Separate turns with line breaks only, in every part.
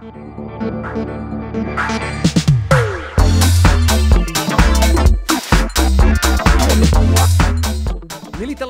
Thank you.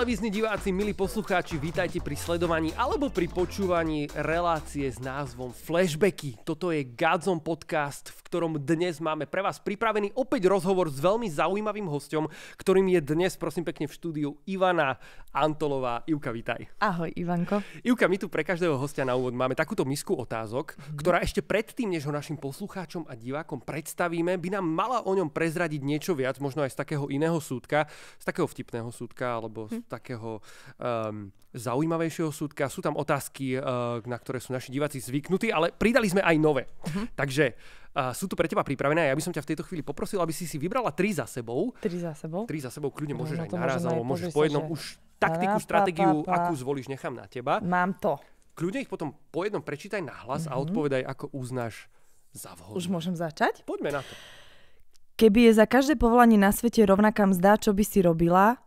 Televízni diváci, milí poslucháči, vítajte pri sledovaní alebo pri počúvaní relácie s názvom Flashbacky. Toto je Godzone podcast, v ktorom dnes máme pre vás pripravený opäť rozhovor s veľmi zaujímavým hostom, ktorým je dnes, prosím pekne, v štúdiu Ivana Antolová. Ivka, vítaj.
Ahoj, Ivanko.
Ivka, my tu pre každého hostia na úvod máme takúto misku otázok, mm. ktorá ešte predtým, než ho našim poslucháčom a divákom predstavíme, by nám mala o ňom prezradiť niečo viac, možno aj z takého iného súdka, z takého vtipného súdka alebo hm takého um, zaujímavejšieho súdka. Sú tam otázky, uh, na ktoré sú naši diváci zvyknutí, ale pridali sme aj nové. Uh-huh. Takže uh, sú tu pre teba pripravené a ja by som ťa v tejto chvíli poprosil, aby si si vybrala tri za sebou. Tri za sebou? Tri za sebou, kľudne no, môžeš no, aj naraz, alebo môžeš po jednom že... už taktiku, stratégiu, akú zvolíš, nechám na teba. Mám to. Kľudne ich potom po jednom prečítaj na hlas uh-huh. a mhm. odpovedaj, ako uznáš za vhodné. Už
môžem začať? Poďme na to. Keby je za každé povolanie na svete rovnaká mzda, čo by si robila?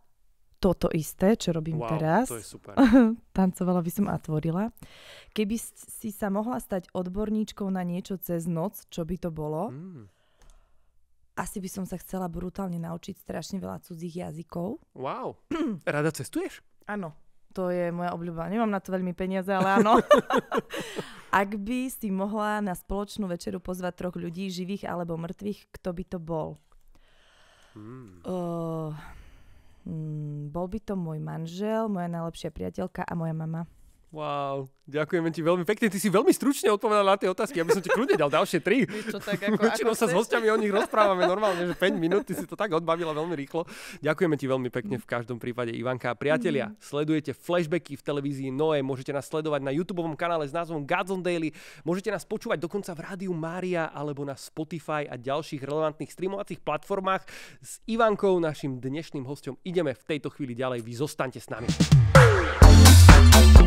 toto isté, čo robím wow, teraz. to je super. Tancovala by som a tvorila. Keby si sa mohla stať odborníčkou na niečo cez noc, čo by to bolo? Mm. Asi by som sa chcela brutálne naučiť strašne veľa cudzích jazykov.
Wow. Rada cestuješ?
Áno. To je moja obľúba. Nemám na to veľmi peniaze, ale áno. Ak by si mohla na spoločnú večeru pozvať troch ľudí, živých alebo mŕtvych, kto by to bol? Hmm. Uh, mm, bol by to môj manžel, moja najlepšia priateľka a moja mama.
Wow, ďakujeme ti veľmi pekne. Ty si veľmi stručne odpovedal na tie otázky. Ja by som ti kľudne dal ďalšie tri. Väčšinou sa s hostiami o nich rozprávame normálne, že 5 minút. Ty si to tak odbavila veľmi rýchlo. Ďakujeme ti veľmi pekne v každom prípade, Ivanka. Priatelia, mm. sledujete flashbacky v televízii Noé, môžete nás sledovať na YouTube kanále s názvom Godzone Daily, môžete nás počúvať dokonca v rádiu Mária alebo na Spotify a ďalších relevantných streamovacích platformách. S Ivankou, našim dnešným hostom, ideme v tejto chvíli ďalej. Vy zostaňte s nami.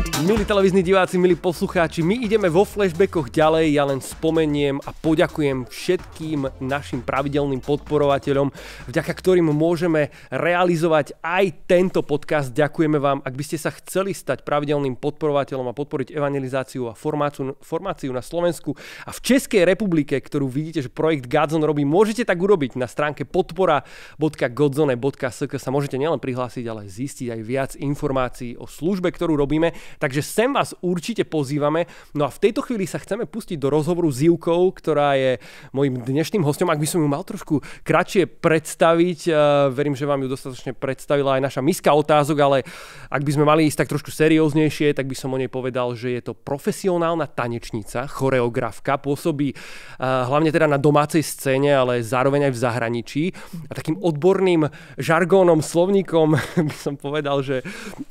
Milí televízni diváci, milí poslucháči, my ideme vo flashbackoch ďalej, ja len spomeniem a poďakujem všetkým našim pravidelným podporovateľom, vďaka ktorým môžeme realizovať aj tento podcast. Ďakujeme vám, ak by ste sa chceli stať pravidelným podporovateľom a podporiť evangelizáciu a formáciu, formáciu na Slovensku a v Českej republike, ktorú vidíte, že projekt Godzone robí, môžete tak urobiť na stránke podpora.godzone.sk sa môžete nielen prihlásiť, ale zistiť aj viac informácií o službe, ktorú robíme Takže sem vás určite pozývame. No a v tejto chvíli sa chceme pustiť do rozhovoru s Jukou, ktorá je mojim dnešným hostom. Ak by som ju mal trošku kratšie predstaviť, eh, verím, že vám ju dostatočne predstavila aj naša miska otázok, ale ak by sme mali ísť tak trošku serióznejšie, tak by som o nej povedal, že je to profesionálna tanečnica, choreografka, pôsobí eh, hlavne teda na domácej scéne, ale zároveň aj v zahraničí. A takým odborným žargónom, slovníkom by som povedal, že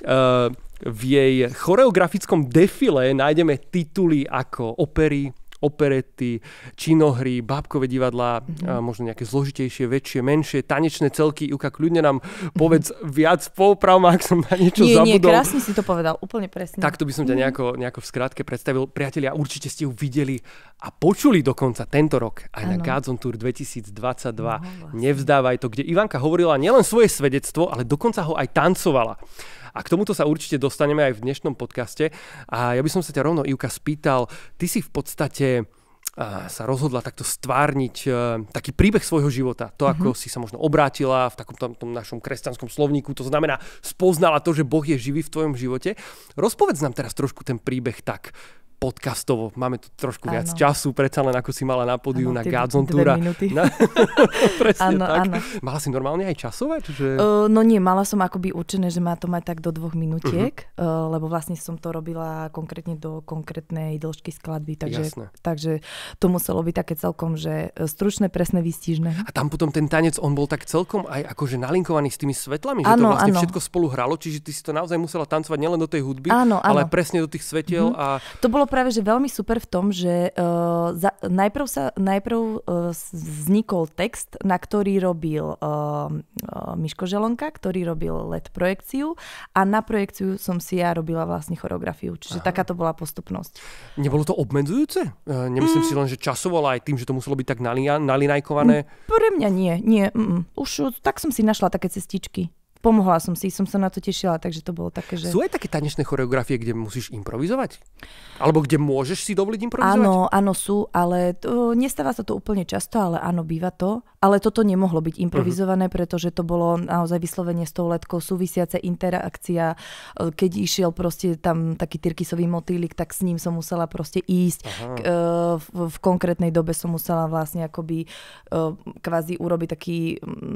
uh, v jej choreografickom defile nájdeme tituly ako opery, operety, činohry, bábkové divadlá, mm-hmm. možno nejaké zložitejšie, väčšie, menšie, tanečné celky. Juka, kľudne nám povedz viac poupravom, ak som na niečo nie, zabudol. Nie, krásne
si to povedal, úplne presne. Takto
by som ťa mhm. nejako, nejako v skratke predstavil. Priatelia, určite ste ju videli a počuli dokonca tento rok aj ano. na Gádzon Tour 2022. No, vlastne. Nevzdávaj to, kde Ivanka hovorila nielen svoje svedectvo, ale dokonca ho aj tancovala. A k tomuto sa určite dostaneme aj v dnešnom podcaste. A ja by som sa ťa rovno, Ivka, spýtal, ty si v podstate sa rozhodla takto stvárniť e, taký príbeh svojho života. To, ako mm-hmm. si sa možno obrátila v takom tom, tom našom kresťanskom slovníku, to znamená, spoznala to, že Boh je živý v tvojom živote. Rozpovedz nám teraz trošku ten príbeh tak, podcastovo. Máme tu trošku ano. viac času, predsa len ako si mala na podiu ano, na Godzone Tour. Na...
Presne ano, tak. Ano.
Mala si normálne aj časové? Čiže... Uh,
no nie, mala som akoby určené, že má to mať tak do dvoch minutiek, uh-huh. Mhm. uh, lebo vlastne som to robila konkrétne do konkrétnej dĺžky skladby, takže, takže to muselo byť také celkom, že e, stručné, presné, výstižné. A
tam potom ten tanec, on bol tak celkom aj akože nalinkovaný s tými svetlami, ano, že to vlastne ano. všetko spolu hralo, čiže ty si to naozaj musela tancovať nielen do tej hudby, ano, ano. ale presne do tých svetiel. Uh-huh. A...
To bolo bolo práve že veľmi super v tom, že uh, za, najprv, sa, najprv uh, vznikol text, na ktorý robil uh, uh, Miško Želonka, ktorý robil LED projekciu a na projekciu som si ja robila vlastne choreografiu. Čiže Aha. taká to bola postupnosť.
Nebolo to obmedzujúce? Uh, nemyslím mm. si len, že časovo, ale aj tým, že to muselo byť tak nalinajkované?
Pre mňa nie. nie mm, mm. Už tak som si našla také cestičky pomohla som si, som sa na to tešila, takže to bolo také, že... Sú
aj také tanečné choreografie, kde musíš improvizovať? Alebo kde môžeš si dovoliť improvizovať? Áno,
áno sú, ale to, nestáva sa to úplne často, ale áno, býva to. Ale toto nemohlo byť improvizované, uh-huh. pretože to bolo naozaj vyslovene s tou letkou súvisiace interakcia. E, keď išiel proste tam taký tyrkisový motýlik, tak s ním som musela proste ísť. K, e, v, v konkrétnej dobe som musela vlastne akoby e, kvázi urobiť taký,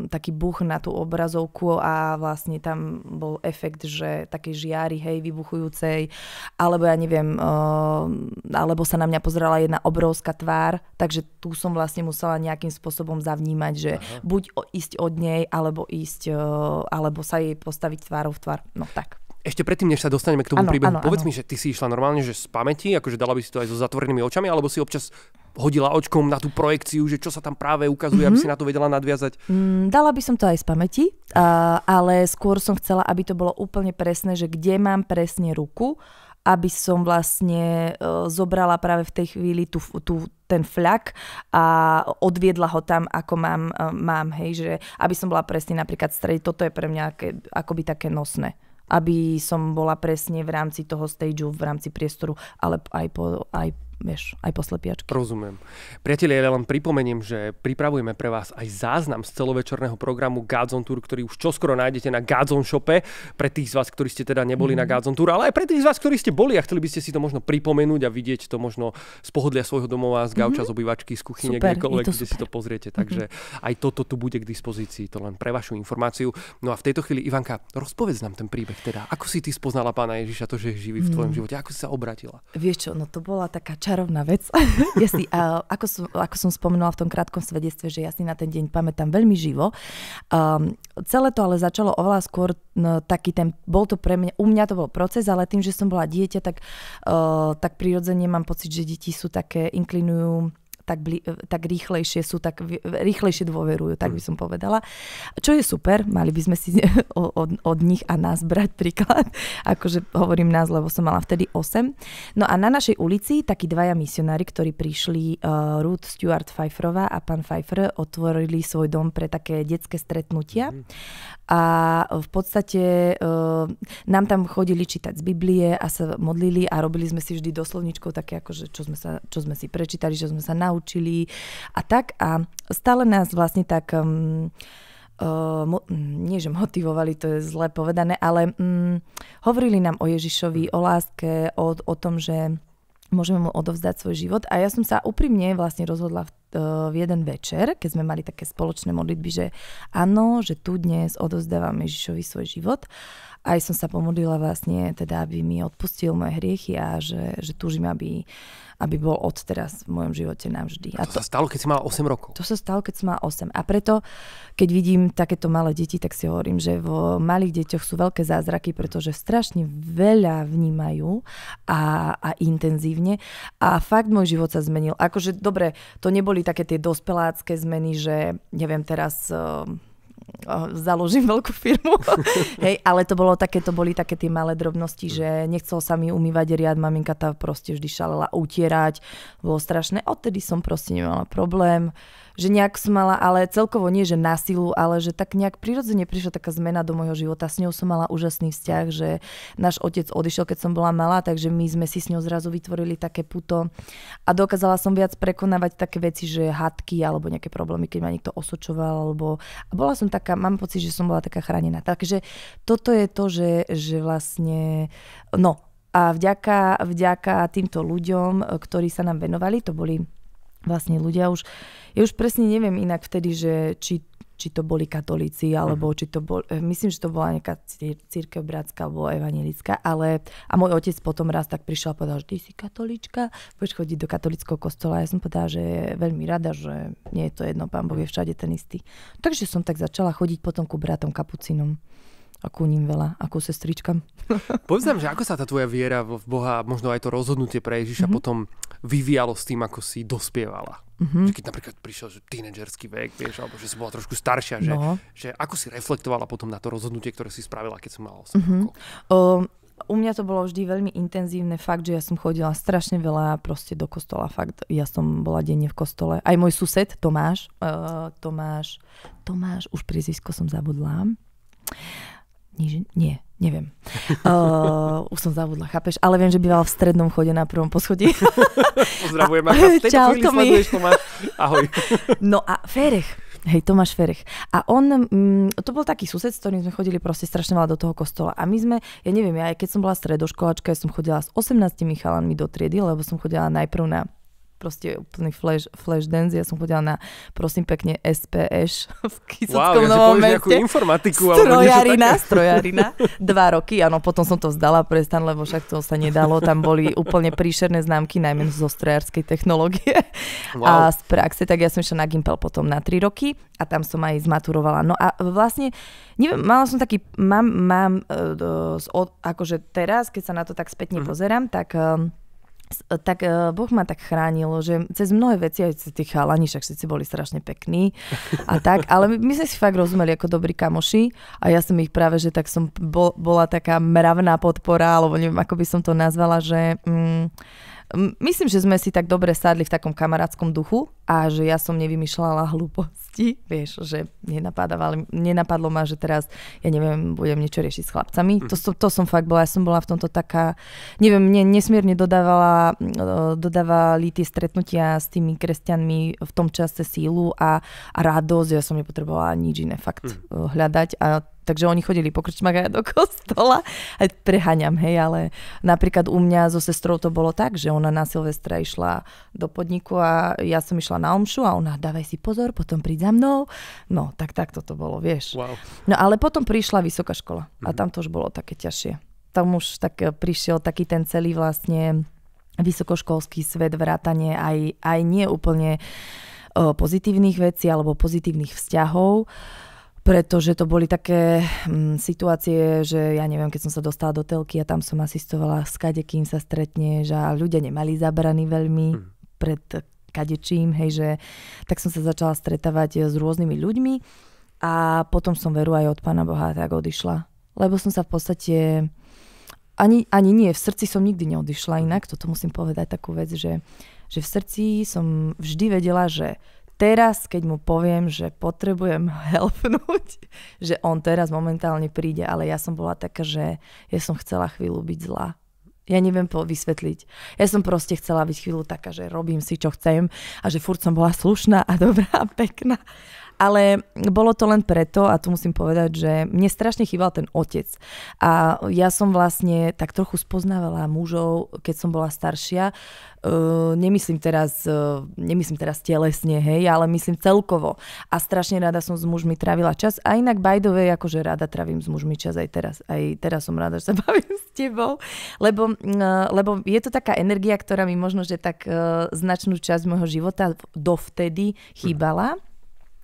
taký buch na tú obrazovku a vlastne tam bol efekt, že také žiary, hej, vybuchujúcej, alebo ja neviem, uh, alebo sa na mňa pozerala jedna obrovská tvár, takže tu som vlastne musela nejakým spôsobom zavnímať, že Aha. buď ísť od nej, alebo ísť, uh, alebo sa jej postaviť tvárou v tvár. No tak
ešte predtým, než sa dostaneme k tomu ano, príbehu, ano, povedz ano. mi, že ty si išla normálne, že z pamäti, akože dala by si to aj so zatvorenými očami, alebo si občas hodila očkom na tú projekciu, že čo sa tam práve ukazuje, mm-hmm. aby mhm. si na to vedela nadviazať? Mm,
dala by som to aj z pamäti, uh, ale skôr som chcela, aby to bolo úplne presné, že kde mám presne ruku, aby som vlastne uh, zobrala práve v tej chvíli tú, tú, ten fľak a odviedla ho tam, ako mám, uh, mám, hej, že aby som bola presne napríklad v strede, toto je pre mňa akoby také nosné aby som bola presne v rámci toho stageu, v rámci priestoru, ale aj, po, aj vieš, aj po
Rozumiem. Priatelia, ja len pripomeniem, že pripravujeme pre vás aj záznam z celovečerného programu Godzone Tour, ktorý už čoskoro nájdete na Godzone Shope. Pre tých z vás, ktorí ste teda neboli mm. na mhm. Godzone Tour, ale aj pre tých z vás, ktorí ste boli a chceli by ste si to možno pripomenúť a vidieť to možno z pohodlia svojho domova, z gauča, mm-hmm. z mhm. obývačky, z kuchyne, super, kdekoľvek, kde super. si to pozriete. Takže mm-hmm. aj toto tu bude k dispozícii, to len pre vašu informáciu. No a v tejto chvíli, Ivanka, rozpovedz nám ten príbeh teda. Ako si ty spoznala pána Ježiša, to, že je živý v mhm. tvojom mm. živote? Ako si sa obratila?
Vieš čo, no to bola taká čas čarovná vec. ja si, uh, ako, som, ako som spomenula v tom krátkom svedectve, že ja si na ten deň pamätám veľmi živo. Um, celé to ale začalo oveľa skôr no, taký ten, bol to pre mňa, u mňa to bol proces, ale tým, že som bola dieťa, tak, uh, tak prirodzene mám pocit, že deti sú také, inklinujú tak, bli, e, tak rýchlejšie sú, tak e, rýchlejšie dôverujú, tak mm. by som povedala. Čo je super, mali by sme si od, od nich a nás brať príklad, akože hovorím nás, lebo som mala vtedy 8. No a na našej ulici takí dvaja misionári, ktorí prišli, uh, Ruth Stuart Pfeifferová a pán Pfeiffer, otvorili svoj dom pre také detské stretnutia. Mhm. A v podstate uh, nám tam chodili čítať z Biblie a sa modlili a robili sme si vždy doslovničkou také, akože čo sme, sa, čo sme si prečítali, čo sme sa naučili naučili a tak. A stále nás vlastne tak... Um, Uh, mo- mm, nie že motivovali, to je zle povedané, ale um, hovorili nám o Ježišovi, o láske, o, o tom, že môžeme mu odovzdať svoj život. A ja som sa úprimne vlastne rozhodla v, uh, v jeden večer, keď sme mali také spoločné modlitby, že áno, že tu dnes odovzdávame Ježišovi svoj život. Uh, aj som sa pomodlila vlastne, teda, aby mi odpustil moje hriechy a že, že túžim, aby, aby bol od teraz
v mojom živote navždy. A to, to sa stalo, keď si mala 8 rokov. To
sa stalo, keď som mala 8. A preto, keď vidím takéto malé deti, tak si hovorím, že v malých deťoch sú veľké zázraky, pretože strašne veľa vnímajú a, a intenzívne. A fakt môj život sa zmenil. Akože, dobre, to neboli také tie dospelácké zmeny, že neviem teraz... Uh, založím veľkú firmu. Hej, ale to bolo také, to boli také tie malé drobnosti, že nechcelo sa mi umývať riad, maminka tá proste vždy šalela utierať, bolo strašné. Odtedy som proste nemala problém. Uh, že nejak som mala, ale celkovo nie, že na silu, ale že tak nejak prirodzene prišla taká zmena do môjho života. S ňou som mala úžasný vzťah, že náš otec odišiel, keď som bola malá, takže my sme si s ňou zrazu vytvorili také puto a dokázala som viac prekonávať také veci, že hadky alebo nejaké problémy, keď ma niekto osočoval, alebo a bola som taká, mám pocit, že som bola taká chránená. Takže toto je to, že, že vlastne, no, a vďaka, vďaka týmto ľuďom, ktorí sa nám venovali, to boli vlastne ľudia už, ja už presne neviem inak vtedy, že či, či to boli katolíci, alebo mhm. či to bol, eh, myslím, že to bola nejaká církev bratská alebo evanelická, ale a môj otec potom raz tak prišiel a povedal, že ty si katolička, budeš chodiť do katolického kostola. Ja som povedala, že je veľmi rada, že nie je to jedno, pán Boh je mhm. všade ten istý. Takže som tak začala chodiť potom ku bratom kapucinom a ku ním veľa, ako sestričkam.
Povedz nám, že ako sa tá tvoja viera v Boha, možno aj to rozhodnutie pre Ježiša mm-hmm. potom vyvíjalo s tým, ako si dospievala? Mm-hmm. Že keď napríklad prišiel že tínedžerský vek, vieš, alebo že si bola trošku staršia, že, no. že ako si reflektovala potom na to rozhodnutie, ktoré si spravila, keď som mala 8 mm-hmm.
rokov? Um, u mňa to bolo vždy veľmi intenzívne, fakt, že ja som chodila strašne veľa proste do kostola, fakt, ja som bola denne v kostole. Aj môj sused Tomáš, uh, Tomáš, Tomáš, už prizisko som zabudla. Nie, nie, Neviem. Uh, už som zavodla, chápeš? Ale viem, že býval v strednom chode na prvom poschodí.
Pozdravujem A, a čau, Tomi. Ahoj.
no a Ferech. Hej, Tomáš Ferech. A on, mm, to bol taký sused, s ktorým sme chodili proste strašne veľa do toho kostola. A my sme, ja neviem, ja keď som bola stredoškoláčka, ja som chodila s 18 Michalanmi do triedy, lebo som chodila najprv na proste úplný flash, flash dance. Ja som chodila na, prosím pekne, SPS v Kisockom wow, ja meste. informatiku. Strojarina, strojarina. Dva roky, áno, potom som to vzdala prestan, lebo však to sa nedalo. Tam boli úplne príšerné známky, najmä zo strojárskej technológie wow. a z praxe. Tak ja som išla na Gimpel potom na tri roky a tam som aj zmaturovala. No a vlastne, neviem, mala som taký, mám, mám, uh, od, akože teraz, keď sa na to tak spätne mm. pozerám, tak... Uh, E, tak e, Boh ma tak chránil, že cez mnohé veci, aj cez tých chalani, však všetci boli strašne pekní a tak, ale my, my sme si fakt rozumeli ako dobrí kamoši a ja som ich práve, že tak som bol, bola taká mravná podpora, alebo neviem, ako by som to nazvala, že... Mm, Myslím, že sme si tak dobre sadli v takom kamarátskom duchu a že ja som nevymýšľala hlúposti, vieš, že nenapadlo ma, že teraz, ja neviem, budem niečo riešiť s chlapcami. Mm. To, to som fakt bola, ja som bola v tomto taká, neviem, mne nesmierne dodávala, eh, dodávali tie stretnutia s tými kresťanmi v tom čase sílu a, a radosť, ja som nepotrebovala nič iné fakt mm. hľadať a Takže oni chodili po krčmách a ja do kostola. A preháňam, hej, ale napríklad u mňa so sestrou to bolo tak, že ona na Silvestra išla do podniku a ja som išla na omšu a ona, dávaj si pozor, potom príď za mnou. No, tak takto to bolo, vieš. Wow. No ale potom prišla vysoká škola a mhm. tam to už bolo také ťažšie. Tam už tak e, prišiel taký ten celý vlastne vysokoškolský svet, vrátanie aj, aj nie úplne e, pozitívnych vecí alebo pozitívnych vzťahov pretože to boli také m, mm, situácie, že ja neviem, keď som sa dostala do telky a tam som asistovala s kým sa stretne, že ľudia nemali zabrany veľmi mm. pred kadečím, hej, že tak som sa začala stretávať s rôznymi ľuďmi a potom som veru aj od Pána Boha tak odišla. Lebo som sa v podstate ani, ani nie, v srdci som nikdy neodišla mhm. inak, toto musím povedať takú vec, že, že v srdci som vždy vedela, že teraz, keď mu poviem, že potrebujem helpnúť, že on teraz momentálne príde, ale ja som bola taká, že ja som chcela chvíľu byť zlá. Ja neviem po vysvetliť. Ja som proste chcela byť chvíľu taká, že robím si, čo chcem a že furt som bola slušná a dobrá a pekná ale bolo to len preto, a tu musím povedať, že mne strašne chýbal ten otec. A ja som vlastne tak trochu spoznávala mužov, keď som bola staršia. Uh, nemyslím teraz, uh, nemyslím teraz telesne, hej, ale myslím celkovo. A strašne rada som s mužmi trávila čas. A inak by the way, akože rada trávim s mužmi čas aj teraz. Aj teraz som rada, že sa bavím s tebou. Lebo, uh, lebo je to taká energia, ktorá mi možno, že tak uh, značnú časť môjho života dovtedy chýbala. Mm.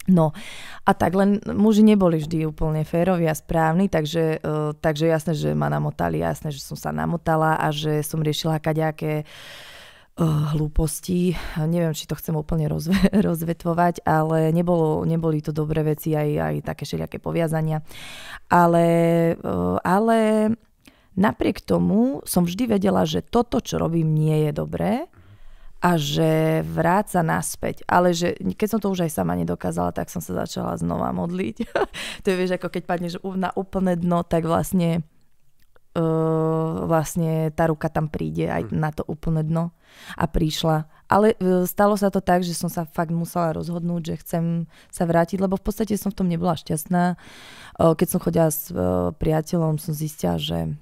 No a tak len muži neboli vždy úplne férovi a správni, takže, uh, takže jasné, že ma namotali, jasné, že som sa namotala a že som riešila kaďaké uh, hlúposti. Neviem, či to chcem úplne rozve- rozvetvovať, ale nebolo, neboli to dobré veci, aj, aj také všelijaké poviazania. Ale, uh, ale napriek tomu som vždy vedela, že toto, čo robím, nie je dobré a že vráca naspäť. Ale že keď som to už aj sama nedokázala, tak som sa začala znova modliť. to je vieš, ako keď padneš na úplné dno, tak vlastne uh, vlastne tá ruka tam príde aj hm. na to úplné dno a prišla. Ale e, stalo sa to tak, že som sa fakt musela rozhodnúť, že chcem sa vrátiť, lebo v podstate som v tom nebola šťastná. E, keď som chodila s priateľom, som zistila, že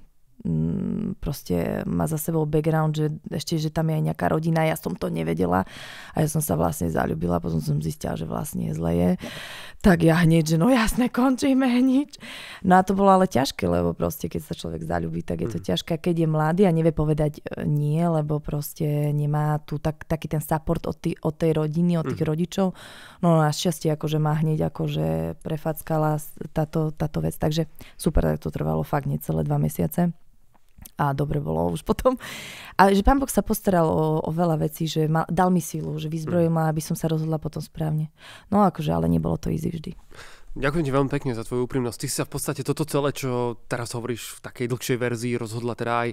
Mm, proste má za sebou background, že ešte, že tam je aj nejaká rodina, ja som to nevedela a ja som sa vlastne zalúbila, potom som zistila, že vlastne je zle je. Tak ja hneď, že no jasne, končíme nič. No a to bolo ale ťažké, lebo proste keď sa človek zalúbi, tak je to mm. ťažké. Keď je mladý a nevie povedať e, nie, lebo proste nemá tu tak, taký ten support od, tý, od tej rodiny, od tých mm. rodičov. No šťastie, akože má hneď akože prefackala táto, táto vec. Takže super, tak to trvalo fakt necelé dva mesiace a dobre bolo už potom. A že pán Boh sa postaral o, o veľa vecí, že ma, dal mi sílu, že vyzbrojil ma, aby som sa rozhodla potom správne. No akože, ale nebolo to easy vždy.
Ďakujem ti veľmi pekne za tvoju úprimnosť. Ty si sa v podstate toto celé, čo teraz hovoríš v takej dlhšej verzii, rozhodla teda aj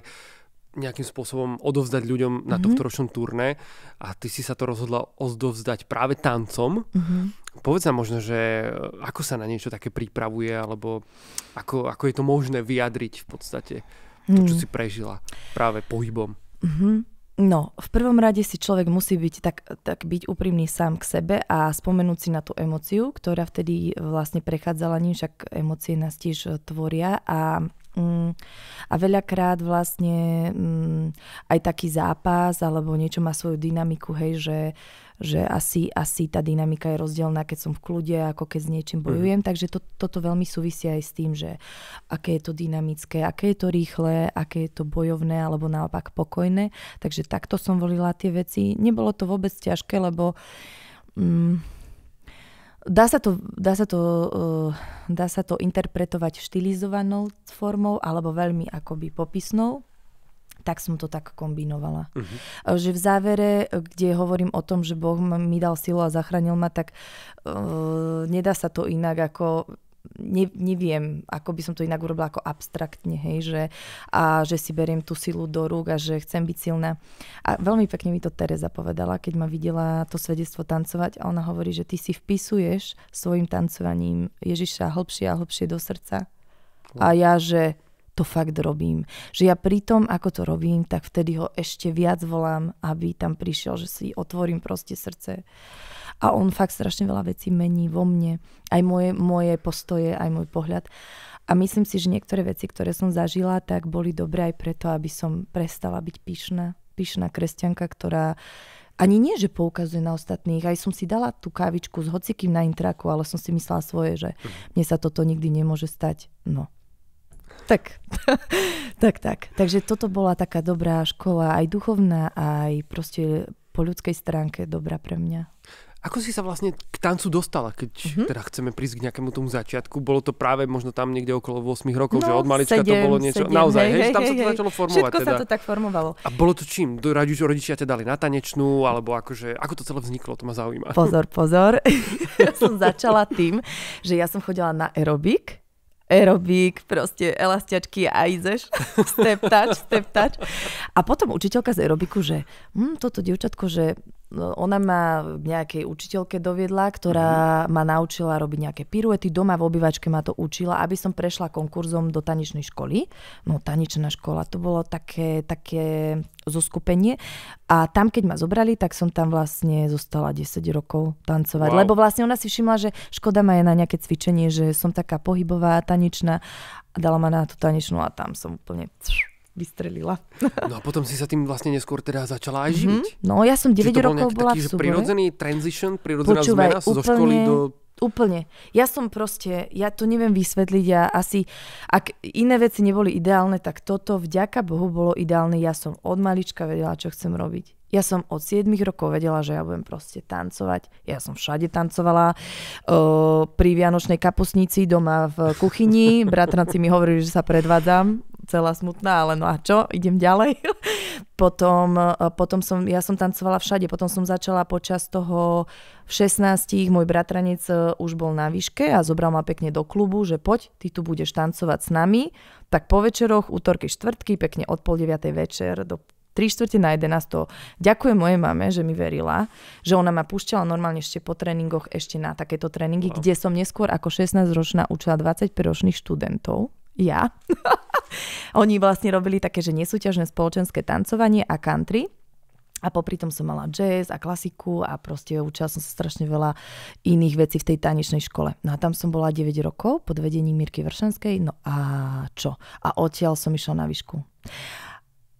nejakým spôsobom odovzdať ľuďom na mm-hmm. tohto ročnom turné a ty si sa to rozhodla odovzdať práve tancom. Mm-hmm. Povedz nám možno, že ako sa na niečo také pripravuje alebo ako, ako je to možné vyjadriť v podstate to, čo hm. si prežila práve pohybom?
Mm-hmm. No, v prvom rade si človek musí byť tak, tak byť úprimný sám k sebe a spomenúť si na tú emociu, ktorá vtedy vlastne prechádzala ním, však emócie nás tiež tvoria a Mm. A veľakrát vlastne mm, aj taký zápas alebo niečo má svoju dynamiku, hej, že, že asi, asi tá dynamika je rozdielna, keď som v kľude, ako keď s niečím mhm. bojujem. Mm. Takže to, toto veľmi súvisí aj s tým, že aké je to dynamické, aké je to rýchle, aké je to bojovné alebo naopak pokojné. Takže takto som volila tie veci. Nebolo to vôbec ťažké, lebo... Mm, Dá sa, to, dá, sa to, uh, dá sa to interpretovať štilizovanou formou alebo veľmi akoby popisnou, tak som to tak kombinovala. Uh-huh. Že v závere, kde hovorím o tom, že Boh mi dal silu a zachránil ma, tak uh, nedá sa to inak ako ne, neviem, ako by som to inak urobila ako abstraktne, hej, že, a že si beriem tú silu do rúk a že chcem byť silná. A veľmi pekne mi to Tereza povedala, keď ma videla to svedectvo tancovať a ona hovorí, že ty si vpisuješ svojim tancovaním Ježiša hlbšie a hlbšie do srdca. A ja, že to fakt robím. Že ja pri tom, ako to robím, tak vtedy ho ešte viac volám, aby tam prišiel, že si otvorím proste srdce. A on fakt strašne veľa vecí mení vo mne. Aj moje, moje postoje, aj môj pohľad. A myslím si, že niektoré veci, ktoré som zažila, tak boli dobré aj preto, aby som prestala byť pyšná. Pyšná kresťanka, ktorá ani nie, že poukazuje na ostatných. Aj som si dala tú kávičku s hocikým na intraku, ale som si myslela svoje, že mhm. mne sa toto nikdy nemôže stať. No. Tak, tak, tak. Takže toto bola taká dobrá škola, aj duchovná, aj proste po ľudskej stránke dobrá
pre mňa. Ako si sa vlastne k tancu dostala, keď mm-hmm. teda chceme prísť k nejakému tomu začiatku? Bolo to práve možno tam niekde okolo 8 rokov, no, že od malička 7, to bolo niečo. 7, naozaj, hej, hej, hej, tam sa to začalo formovať. Všetko teda. sa to tak formovalo. A bolo to čím? že rodičia ťa dali na tanečnú, alebo akože, ako to celé vzniklo, to ma zaujíma. Pozor, pozor.
ja som začala tým, že ja som chodila na aerobik
aerobík,
proste elastiačky a ideš, step touch, step touch. A potom učiteľka z aerobiku, že hm, toto dievčatko, že ona ma nejakej učiteľke doviedla, ktorá mm-hmm. ma naučila robiť nejaké piruety. Doma v obývačke ma to učila, aby som prešla konkurzom do tanečnej školy. No tanečná škola, to bolo také, také zoskupenie. A tam, keď ma zobrali, tak som tam vlastne zostala 10 rokov tancovať. Wow. Lebo vlastne ona si všimla, že škoda ma je na nejaké cvičenie, že som taká pohybová, tanečná. A dala ma na tú tanečnú a tam som úplne
vystrelila. No a potom si sa tým vlastne neskôr teda začala aj mhm. živiť. Mm-hmm.
No ja som 9 to rokov bola taký, v súbore. prirodzený
transition, prirodzená Počúvaj, zmena úplne, zo školy do...
Úplne. Ja som proste, ja to neviem vysvetliť ja asi, ak iné veci neboli ideálne, tak toto vďaka Bohu bolo ideálne. Ja som od malička vedela, čo chcem robiť. Ja som od 7 rokov vedela, že ja budem proste tancovať. Ja som všade tancovala. O, pri Vianočnej kapusnici doma v kuchyni. Bratranci mi hovorili, že sa predvádzam celá smutná, ale no a čo, idem ďalej. potom, eh, potom som, ja som tancovala všade, potom som začala počas toho v 16, môj bratranec eh, už bol na výške a zobral ma pekne do klubu, že poď, ty tu budeš tancovať s nami. Tak po večeroch, útorky, štvrtky, pekne od pol 9 večer do 3 čtvrte na 11 to ďakujem mojej mame, že mi verila, že ona ma púšťala normálne ešte po tréningoch ešte na takéto tréningy, wow. kde som neskôr ako 16 ročná učila 25 ročných študentov ja. Oni vlastne robili také, že nesúťažné spoločenské tancovanie a country. A popri tom som mala jazz a klasiku a proste učila som sa strašne veľa iných vecí v tej tanečnej škole. No a tam som bola 9 rokov pod vedením Mirky Vršenskej. No a čo? A odtiaľ som išla na výšku.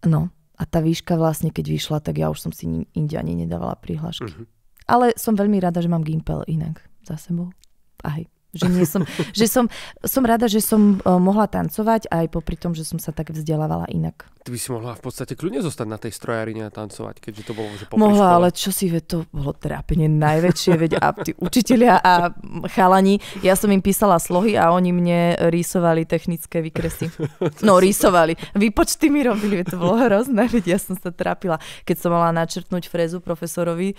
No a tá výška vlastne, keď vyšla, tak ja už som si inde ani nedávala prihlášky. Uh-huh. Ale som veľmi rada, že mám Gimpel inak za sebou. Ahoj. Že, nie som, že som, som rada, že som e, mohla tancovať aj popri tom, že som sa tak vzdelávala inak.
Ty by si mohla v podstate kľudne zostať na tej strojarine a tancovať, keďže to bolo že popri Mohla, škole.
ale čo si, ve, to bolo trápenie najväčšie, veď a tí učiteľia a chalani, ja som im písala slohy a oni mne rýsovali technické výkresy. No, rýsovali, Výpočty mi robili, to bolo hrozné, veď ja som sa trápila. Keď som mala načrtnúť frezu profesorovi,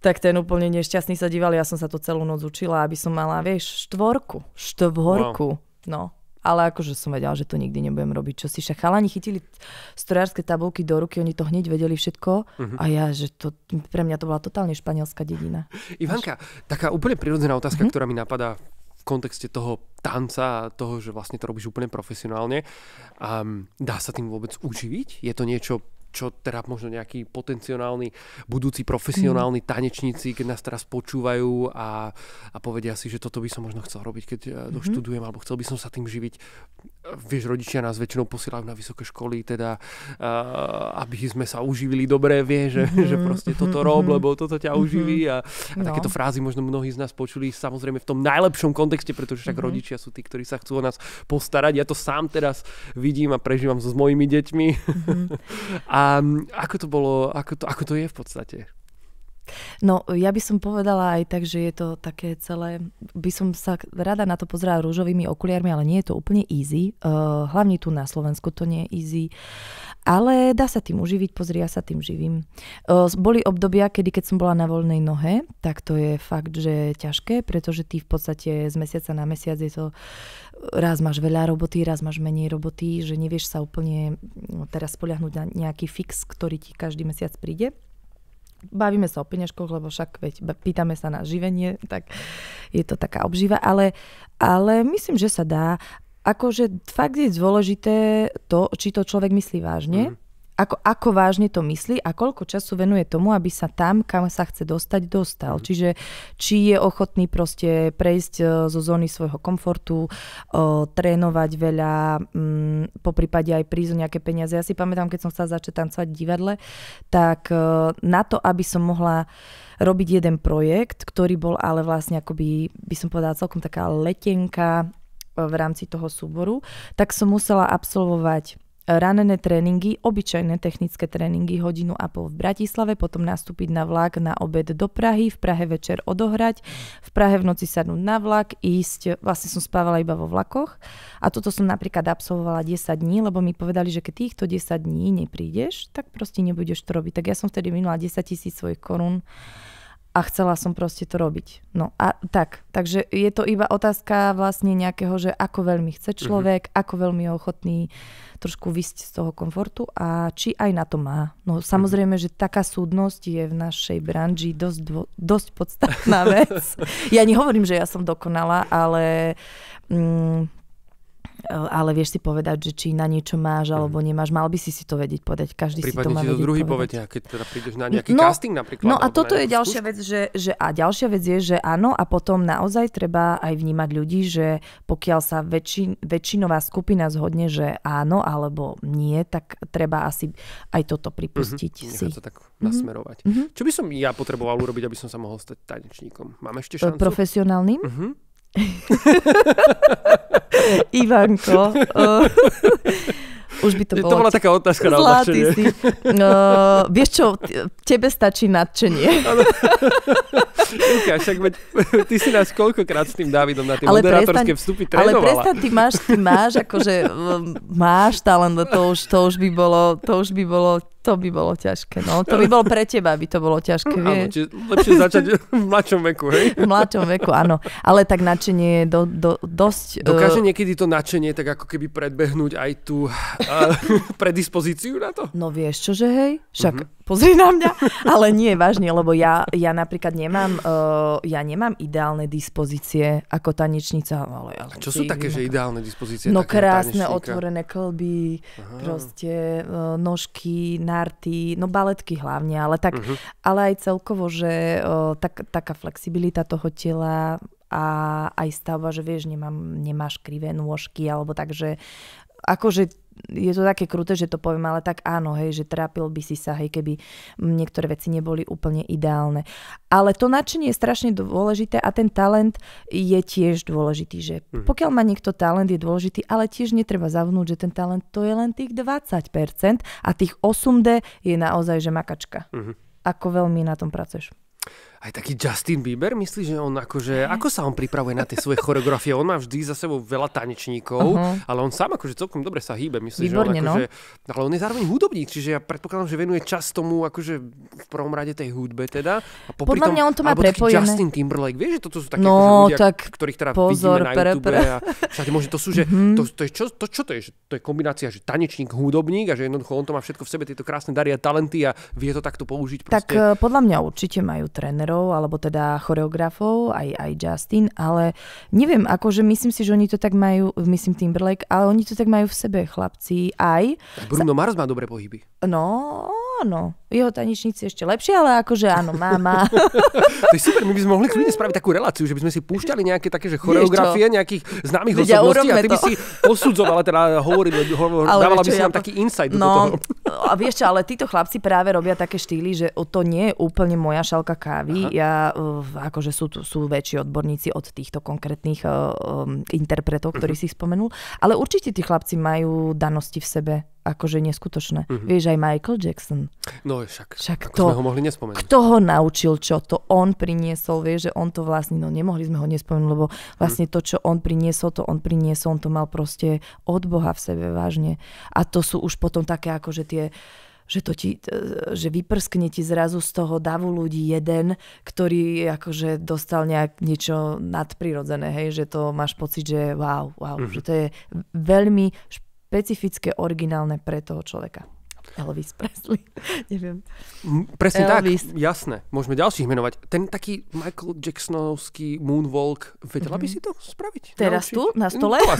tak ten úplne nešťastný sa díval, ja som sa to celú noc učila, aby som mala, vieš, štvorku, štvorku, wow. no. Ale akože som vedela, že to nikdy nebudem robiť. Čo si však chalani chytili strojárske tabulky do ruky, oni to hneď vedeli všetko uh-huh. a ja, že to, pre mňa to bola totálne španielská dedina.
Ivanka, Až... taká úplne prirodzená otázka, uh-huh. ktorá mi napadá v kontexte toho tanca a toho, že vlastne to robíš úplne profesionálne. Um, dá sa tým vôbec uživiť? Je to niečo, čo teda možno nejakí potenciálni budúci profesionálni mhm. tanečníci, keď nás teraz počúvajú a, a povedia si, že toto by som možno chcel robiť, keď mm-hmm. doštudujem alebo chcel by som sa tým živiť. Vieš, rodičia nás väčšinou posielajú na vysoké školy, teda uh, aby sme sa uživili dobre, vie, že, mm-hmm. že proste toto mhm. rob, lebo toto ťa mm-hmm. uživí a, a no. takéto frázy možno mnohí z nás počuli samozrejme v tom najlepšom kontexte, pretože však mm-hmm. rodičia sú tí, ktorí sa chcú o nás postarať. Ja to sám teraz vidím a prežívam so s mojimi deťmi. Mm-hmm. a a ako to bolo, ako to, ako to je v podstate?
No, ja by som povedala aj tak, že je to také celé, by som sa rada na to pozerala rúžovými okuliarmi, ale nie je to úplne easy. Uh, hlavne tu na Slovensku to nie je easy. Ale dá sa tým uživiť, pozria sa tým živým. Uh, eh, boli obdobia, kedy keď som bola na voľnej nohe, tak to je fakt, že ťažké, pretože ty v podstate z mesiaca na mesiac je to raz máš veľa roboty, raz máš menej roboty, že nevieš sa úplne no, teraz spoliahnuť na nejaký fix, ktorý ti každý mesiac príde. Bavíme sa o peňažkoch, lebo však veď pýtame sa na živenie, tak je to taká obživa, ale, ale myslím, že sa dá. Akože fakt je dôležité to, či to človek myslí vážne. Mm ako, ako vážne to myslí a koľko času venuje tomu, aby sa tam, kam sa chce dostať, dostal. Mm. Čiže či je ochotný proste prejsť e, zo zóny svojho komfortu, o, e, trénovať veľa, m, mm, poprípade aj prísť nejaké peniaze. Ja si pamätám, keď som sa začala tancovať v divadle, tak o, e, na to, aby som mohla robiť jeden projekt, ktorý bol ale vlastne akoby, by som povedala, celkom taká letenka v rámci toho súboru, tak som musela absolvovať ranné tréningy, obyčajné technické tréningy hodinu a pol v Bratislave, potom nastúpiť na vlak na obed do Prahy, v Prahe večer odohrať, v Prahe v noci sadnúť na vlak, ísť, vlastne som spávala iba vo vlakoch a toto som napríklad absolvovala 10 dní, lebo mi povedali, že keď týchto 10 dní neprídeš, tak proste nebudeš to robiť. Tak ja som vtedy minula 10 tisíc svojich korún a chcela som proste to robiť. No a tak, takže je to iba otázka vlastne nejakého, že ako veľmi chce mhm. človek, mm-hmm. ako veľmi je ochotný trošku vysť z toho komfortu a či aj na to má. No mhm. samozrejme, že taká súdnosť je v našej branži dosť, dvo, dosť podstatná vec. ja nehovorím, že ja som dokonala, ale mm, Eh, ale vieš si povedať, že či na niečo máš mhm. alebo nemáš. Mal by si si to vedieť povedať. Každý Prípadne si to má vedieť. to druhý povedať. povedia, keď teda
prídeš na nejaký no, casting napríklad. No a toto je ďalšia vec,
že, že a ďalšia vec je, že áno a potom naozaj treba aj vnímať ľudí, že pokiaľ sa väčšin, väčšinová skupina zhodne, že áno alebo nie, tak treba asi aj toto mhm. pripustiť mm-hmm. si. Nechať sa tak mm-hmm. nasmerovať. Mm-hmm.
Čo by som ja potreboval urobiť, aby som sa mohol stať tanečníkom? Mám ešte eh, šancu?
Profesionálnym? Mm-hmm. Ivan Kor og, Už by to bolo. To bola taká otázka Zlatý na zlatý si. No, vieš čo, tebe stačí nadšenie.
Inka, však veď, ty si nás koľkokrát s tým Dávidom na tie ale moderátorské prestaň, vstupy trénovala. Ale prestaň, ty máš, ty máš, akože um,
máš talent, no to už, to už by bolo, to už by bolo to by bolo ťažké, no. To by bolo pre teba, by to bolo ťažké, vieš. Áno, čiže lepšie začať v mladšom veku, hej? V mladšom veku, áno. Ale tak nadšenie je do, do, dosť... Dokáže
e, niekedy to nadšenie tak ako keby predbehnúť aj tú, predispozíciu na to? No
vieš čo, že hej? Však mm-hmm. pozri na mňa. Ale nie, vážne, lebo ja, ja napríklad nemám, uh, ja nemám ideálne dispozície ako tanečnica. Ale ja čo sú také, že ideálne
dispozície? No krásne tanečníka? otvorené
klby, Aha. proste uh, nožky, narty, no baletky hlavne, ale tak, mm-hmm. ale aj celkovo, že uh, tak, taká flexibilita toho tela a aj stavba, že vieš, nemám, nemáš krivé nôžky, alebo tak, že akože je to také kruté, že to poviem, ale tak áno, hej, že trápil by si sa, hej, keby niektoré veci neboli úplne ideálne. Ale to nadšenie je strašne dôležité a ten talent je tiež dôležitý, že mhm. pokiaľ má niekto talent, je dôležitý, ale tiež netreba zavnúť, že ten talent to je len tých 20% a tých 8D je naozaj, že makačka. Uh-huh. Mhm. Ako veľmi na tom pracuješ
aj taký Justin Bieber, myslíš, že on akože, mm. ako sa on pripravuje na tie svoje choreografie? On má vždy za sebou veľa tanečníkov, uh-huh. ale on sám akože celkom dobre sa hýbe, myslíš, Výborne, že on no. akože, no. ale on je zároveň hudobník, čiže ja predpokladám, že venuje čas tomu akože v prvom rade tej hudbe teda. A Podľa tom, mňa on to má prepojené. Justin Timberlake, vieš, že toto sú také no, akože ľudia, tak ktorých teda pozor, vidíme na pre, YouTube pre. a všade to sú, že mm-hmm. to, to, je čo, to, čo to je? Že to je kombinácia, že tanečník, hudobník a že jednoducho on to má všetko v sebe, tieto krásne dary a talenty a vie to takto použiť. Proste. Tak eh,
podľa mňa určite majú tréner tanečkárov, alebo teda choreografov, aj, aj Justin, ale neviem, akože myslím si, že oni to tak majú, myslím Timberlake, ale oni to tak majú v sebe, chlapci, aj.
Bruno Mars má dobré pohyby.
No, áno. Jeho tanečníci ešte lepšie, ale akože áno, máma.
to je super, my by sme mohli kľudne spraviť takú reláciu, že by sme si púšťali nejaké také, že choreografie nejakých známych Vedia, osobností a ty to. si posudzovala, teda hovor, ale dávala by si nám ja to... taký insight no, do toho.
a vieš čo, ale títo chlapci práve robia také štýly, že to nie je úplne moja šalka kávy. Aha. Ja, e, akože sú, sú väčší odborníci od týchto konkrétnych um,
interpretov,
ktorí uh-huh. Mhm. si spomenul, ale určite tí chlapci majú danosti v sebe akože neskutočné. Mm-hmm. Vieš, aj Michael Jackson.
No však, však ako to, sme ho mohli nespomenúť. Kto ho
naučil, čo to on priniesol, vieš, že on to vlastne, no nemohli sme ho nespomenúť, lebo vlastne mm. to, čo on priniesol, to on priniesol, on to mal proste od Boha v sebe vážne. A to sú už potom také že tie že, to ti, že vyprskne ti zrazu z toho davu ľudí jeden, ktorý akože dostal nejak niečo nadprirodzené, hej, že to máš pocit, že wow, wow, mm-hmm. že mhm. to je veľmi špe- špecifické, originálne pre toho človeka. Elvis Presley, neviem. Presne Elvis.
tak, jasné. Môžeme ďalších menovať. Ten taký Michael Jacksonovský moonwalk, vedela mm-hmm. by mhm. si to spraviť? Teraz naučiť? tu, na mm, stole? No,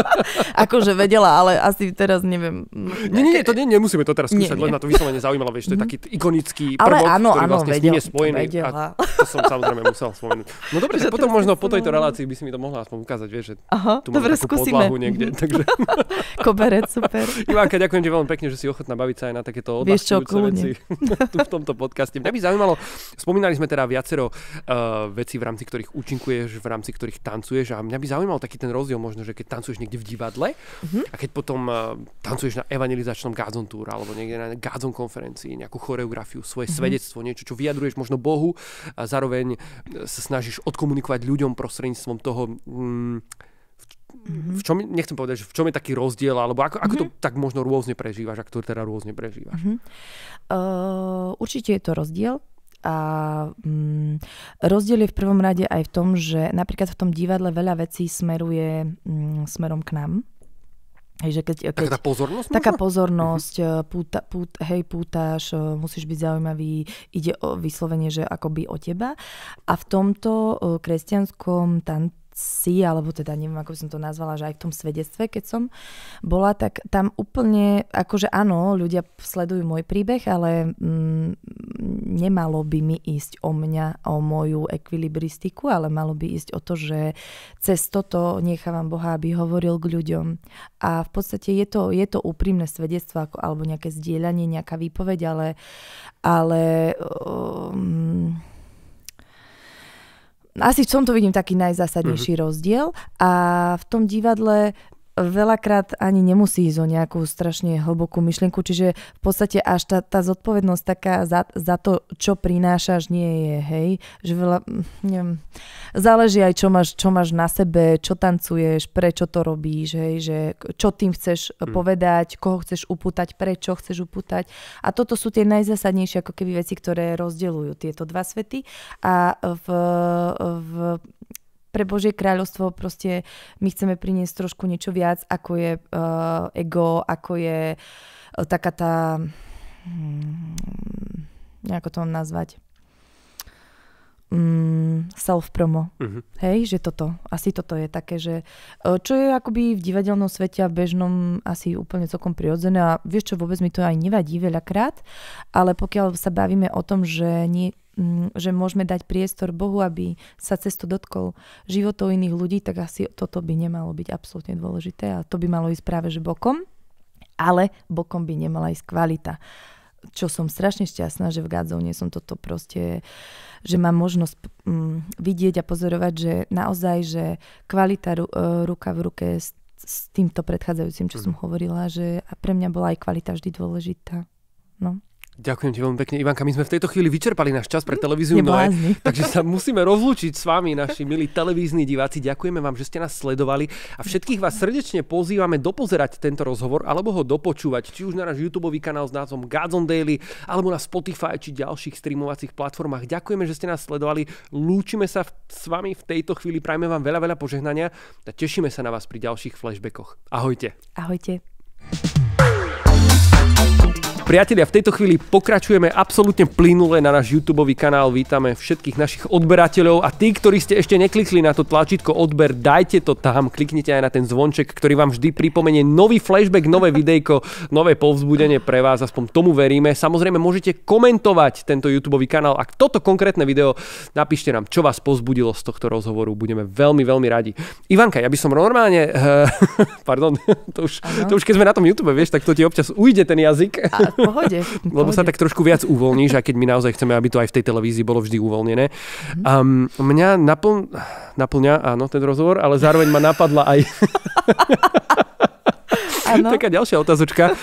akože vedela, ale asi teraz neviem. Nie, nie, nie to nie, nemusíme to teraz skúšať, nie, nie. len na to vyslovene zaujímalo, vieš, to je mhm. taký ikonický prvok, ale áno, ktorý áno, vlastne vedel, s ním je spojený. Vedela. A to som samozrejme musel spomenúť. No dobre, tak potom možno po tejto relácii by si mi to mohla aspoň ukázať, vieš, že Aha, tu dobre, takú skúsime. podlahu niekde. Mhm. Takže...
Koberec, super.
Ivánka, ďakujem ti veľmi pekne, že si ochotná baviť sa aj na takéto odľahčujúce veci tu v tomto podcaste. Mňa by zaujímalo, spomínali sme teda viacero uh, vecí, v rámci ktorých účinkuješ, v rámci ktorých tancuješ a mňa by zaujímal taký ten rozdiel možno, že keď tancuješ niekde v divadle uh-huh. a keď potom uh, tancuješ na evangelizačnom Gazon Tour alebo niekde na Gazon konferencii, nejakú choreografiu, svoje uh-huh. svedectvo, niečo, čo vyjadruješ možno Bohu a zároveň sa snažíš odkomunikovať ľuďom prostredníctvom toho... Um, Mm-hmm. V čom, nechcem povedať, že v čom je taký rozdiel, alebo ako, ako mm-hmm. to tak možno rôzne prežívaš, ak to teda rôzne prežívaš?
Mm-hmm. Uh, určite je to rozdiel. A um, rozdiel je v prvom rade aj v tom, že napríklad v tom divadle veľa vecí smeruje um, smerom k nám. Hej, že keď, keď, taká pozornosť? Taká možno? pozornosť, mm-hmm. púta, pút, hej, pútaš, eh, musíš byť zaujímavý, ide o vyslovenie, že akoby o teba. A v tomto eh, kresťanskom tan- si, alebo teda neviem, ako som to nazvala, že aj v tom svedectve, keď som bola, tak tam úplne, akože áno, ľudia sledujú môj príbeh, ale mm, nemalo by mi ísť o mňa, o moju ekvilibristiku, ale malo by ísť o to, že cez toto nechávam Boha, aby hovoril k ľuďom. A v podstate je to, je to úprimné svedectvo, ako, alebo nejaké zdieľanie, nejaká výpoveď, ale, ale um, asi v tomto to vidím taký najzásadnejší mm-hmm. rozdiel a v tom divadle veľakrát ani nemusí ísť o nejakú strašne hlbokú myšlienku, čiže v podstate až tá, tá zodpovednosť taká za, za to, čo prinášaš, nie je, hej, že veľa, hm, neviem, záleží aj, čo máš, čo máš na sebe, čo tancuješ, prečo to robíš, hej, že čo tým chceš hmm. povedať, koho chceš upútať, prečo chceš upútať a toto sú tie najzásadnejšie ako keby veci, ktoré rozdeľujú tieto dva svety a v, v pre Božie kráľovstvo proste my chceme priniesť trošku niečo viac, ako je uh, ego, ako je uh, taká tá... Hmm, ako to mám nazvať? mm, self-promo. Uh-huh. Hej, že toto, asi toto je také, že eh, čo je akoby v divadelnom svete a bežnom asi úplne celkom prirodzené a vieš čo, vôbec mi to aj nevadí veľakrát, ale pokiaľ sa bavíme o tom, že nie, Mm, že môžeme dať priestor Bohu, aby sa cesto dotkol životov iných ľudí, tak asi toto by nemalo byť absolútne dôležité a to by malo ísť práve že bokom, ale bokom by nemala ísť kvalita čo som strašne šťastná, že v Gádzovne som toto proste, že mám možnosť mm, vidieť a pozorovať, že naozaj, že kvalita ru, e, ruka v ruke s, s týmto predchádzajúcim, čo mm. som mhm. hovorila, že a pre mňa bola aj kvalita vždy dôležitá. No.
Ďakujem ti veľmi pekne, Ivanka. My sme v tejto chvíli vyčerpali náš čas pre televíziu Noé, takže sa musíme rozlúčiť s vami, naši milí televízni diváci. Ďakujeme vám, že ste nás sledovali a všetkých vás srdečne pozývame dopozerať tento rozhovor alebo ho dopočúvať, či už na náš YouTube kanál s názvom Godzone Daily, alebo na Spotify či ďalších streamovacích platformách. Ďakujeme, že ste nás sledovali. Lúčime sa s vami v tejto chvíli, prajme vám veľa, veľa požehnania a tešíme sa na vás pri ďalších flashbackoch. Ahojte. Ahojte. Priatelia, v tejto chvíli pokračujeme absolútne plynule na náš YouTube kanál. Vítame všetkých našich odberateľov a tí, ktorí ste ešte neklikli na to tlačítko odber, dajte to tam, kliknite aj na ten zvonček, ktorý vám vždy pripomenie nový flashback, nové videjko, nové povzbudenie pre vás, aspoň tomu veríme. Samozrejme môžete komentovať tento YouTube kanál. Ak toto konkrétne video, napíšte nám, čo vás pozbudilo z tohto rozhovoru. Budeme veľmi, veľmi radi. Ivanka, ja by som normálne... Eh, pardon, to už, to už keď sme na tom YouTube, vieš, tak to ti občas ujde ten jazyk pohode. Lebo sa tak trošku viac uvoľníš, a keď my naozaj chceme, aby to aj v tej televízii bolo vždy uvoľnené. Um, mňa napl- naplňa, áno, ten rozhovor, ale zároveň ma napadla aj... Taká ďalšia otázočka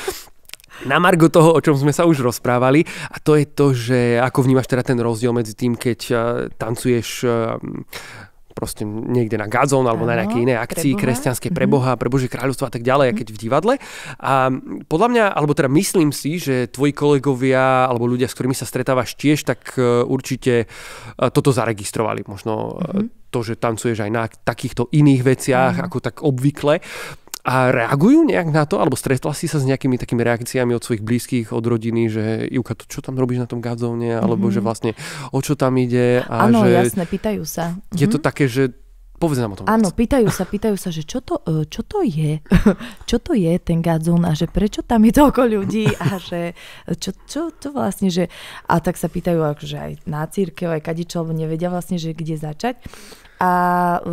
na margo toho, o čom sme sa už rozprávali a to je to, že ako vnímaš teda ten rozdiel medzi tým, keď eh, tancuješ eh, proste niekde na Gazon alebo ano, na nejaké iné akcii kresťanské mhm. pre Boha, pre Božie kráľovstvo a tak ďalej, mm. keď v divadle. A podľa mňa, alebo teda myslím si, že tvoji kolegovia alebo ľudia, s ktorými sa stretávaš tiež, tak e, určite e, toto zaregistrovali. Možno mm. to, že tancuješ aj na takýchto iných veciach, mm. ako tak obvykle. A reagujú nejak na to? Alebo stretla si sa s nejakými takými reakciami od svojich blízkych, od rodiny, že Juka, to čo tam robíš na tom gazóne? Alebo mm-hmm. že mhm. vlastne o čo tam ide? A Áno, že jasne, pýtajú sa. Je mm-hmm. to mhm. také, že Povedz nám o tom. Áno,
pýtajú sa, pýtajú sa, že čo to, e, čo to je, čo to je ten gadzón a že prečo tam je toľko ľudí a že e, čo, čo to vlastne, že a tak sa pýtajú akože aj na církev, aj kadičo, nevedia vlastne, že kde začať a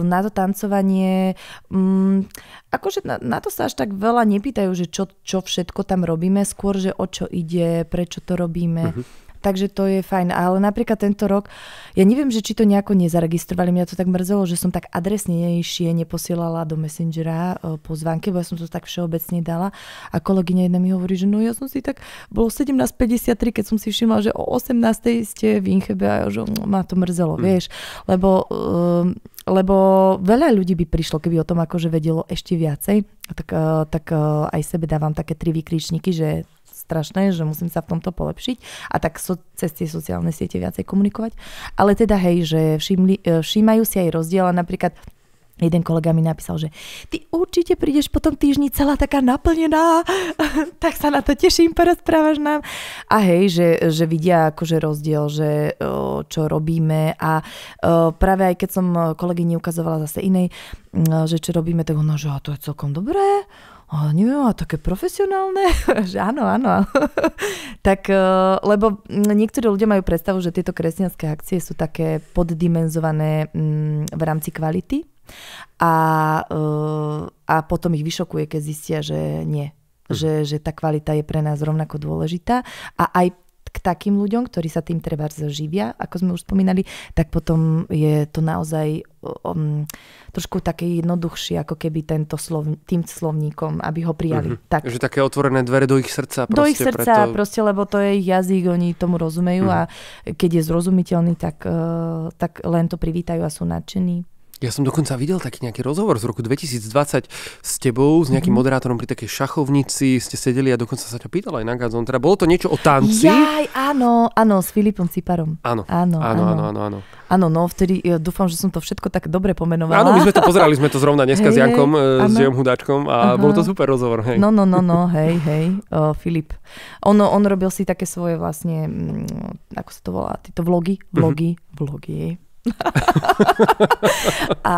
na to tancovanie, um, akože na, na to sa až tak veľa nepýtajú, že čo, čo všetko tam robíme, skôr, že o čo ide, prečo to robíme. Uh-huh takže to je fajn. Ale napríklad tento rok, ja neviem, že či to nejako nezaregistrovali, mňa to tak mrzelo, že som tak adresnejšie neposielala do Messengera e, pozvánky, bo ja som to tak všeobecne dala a kolegyňa jedna mi hovorí, že no ja som si tak, bolo 17.53, keď som si všimla, že o 18.00 ste v Inchebe a že ma to mrzelo, mm. vieš, lebo um, lebo veľa ľudí by prišlo, keby o tom akože vedelo ešte viacej, tak, e, tak aj sebe dávam také tri výkričníky, že strašné, že musím sa v tomto polepšiť a tak so, cez tie sociálne siete viacej komunikovať. Ale teda hej, že všimli, e, všímajú si aj rozdiel a napríklad Jeden kolega mi napísal, že ty určite prídeš po tom týždni celá taká naplnená, tak sa na to teším, porozprávaš nám. A hej, že, že vidia akože rozdiel, že e, čo robíme a e, práve aj keď som kolegyni ukazovala zase inej, že čo robíme, tak ona, že a to je celkom dobré, a neviem, a také profesionálne? že áno, áno. tak, e, lebo niektorí ľudia majú predstavu, že tieto kresťanské akcie sú také poddimenzované mm, v rámci kvality a, e, a potom ich vyšokuje, keď zistia, že nie. Hm. Že, že tá kvalita je pre nás rovnako dôležitá a aj takým ľuďom, ktorí sa tým treba zaživia, ako sme už spomínali, tak potom je to naozaj um, trošku také jednoduchšie, ako keby tento slov, tým slovníkom, aby ho prijali. Mm-hmm. Tak.
Že také otvorené dvere do ich srdca. Proste, do ich srdca, preto... proste,
lebo to je ich jazyk, oni tomu rozumejú mm. a keď je zrozumiteľný, tak, uh, tak len to privítajú a sú nadšení.
Ja som dokonca videl taký nejaký rozhovor z roku 2020 s tebou, s nejakým mhm. moderátorom pri takej šachovnici, ste sedeli a dokonca sa ťa pýtala aj na Gazon. Teda bolo to niečo o tanci? Jaj,
áno, áno, s Filipom Ciparom.
Áno, áno, áno, áno. áno, áno.
áno no, vtedy ja dúfam, že som to všetko tak dobre pomenovala. Áno, my sme
to pozerali, sme to zrovna dneska hej, e, s Jankom, áno. s Jom Hudáčkom a Aha. bol to super rozhovor. Hej. No, no, no,
no, hej, hej, o, Filip. On, on robil si také svoje vlastne, mm, ako sa to volá, tieto vlogy, mhm. vlogy, mm-hmm. vlogy, a,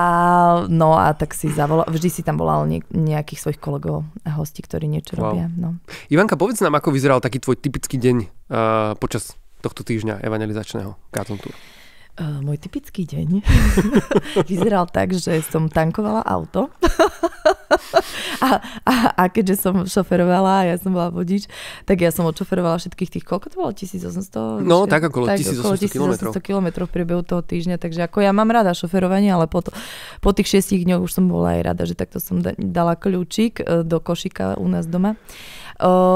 no a tak si zavolal, vždy si tam volal nejakých svojich kolegov a hostí, ktorí niečo wow. robia. No.
Ivanka, povedz nám, ako vyzeral taký tvoj typický deň uh, počas tohto týždňa evangelizačného Káton Tour.
Uh, môj typický deň vyzeral tak, že som tankovala auto a, a, a keďže som šoferovala, ja som bola vodič, tak ja som odšoferovala všetkých tých, koľko to bolo? 1800? No, tak okolo tak, 1800, okolo 1800 km v priebehu toho týždňa, takže ako ja mám rada šoferovanie, ale po, to, po tých 6 dňoch už som bola aj rada, že takto som dala kľúčik e, do košika u nás doma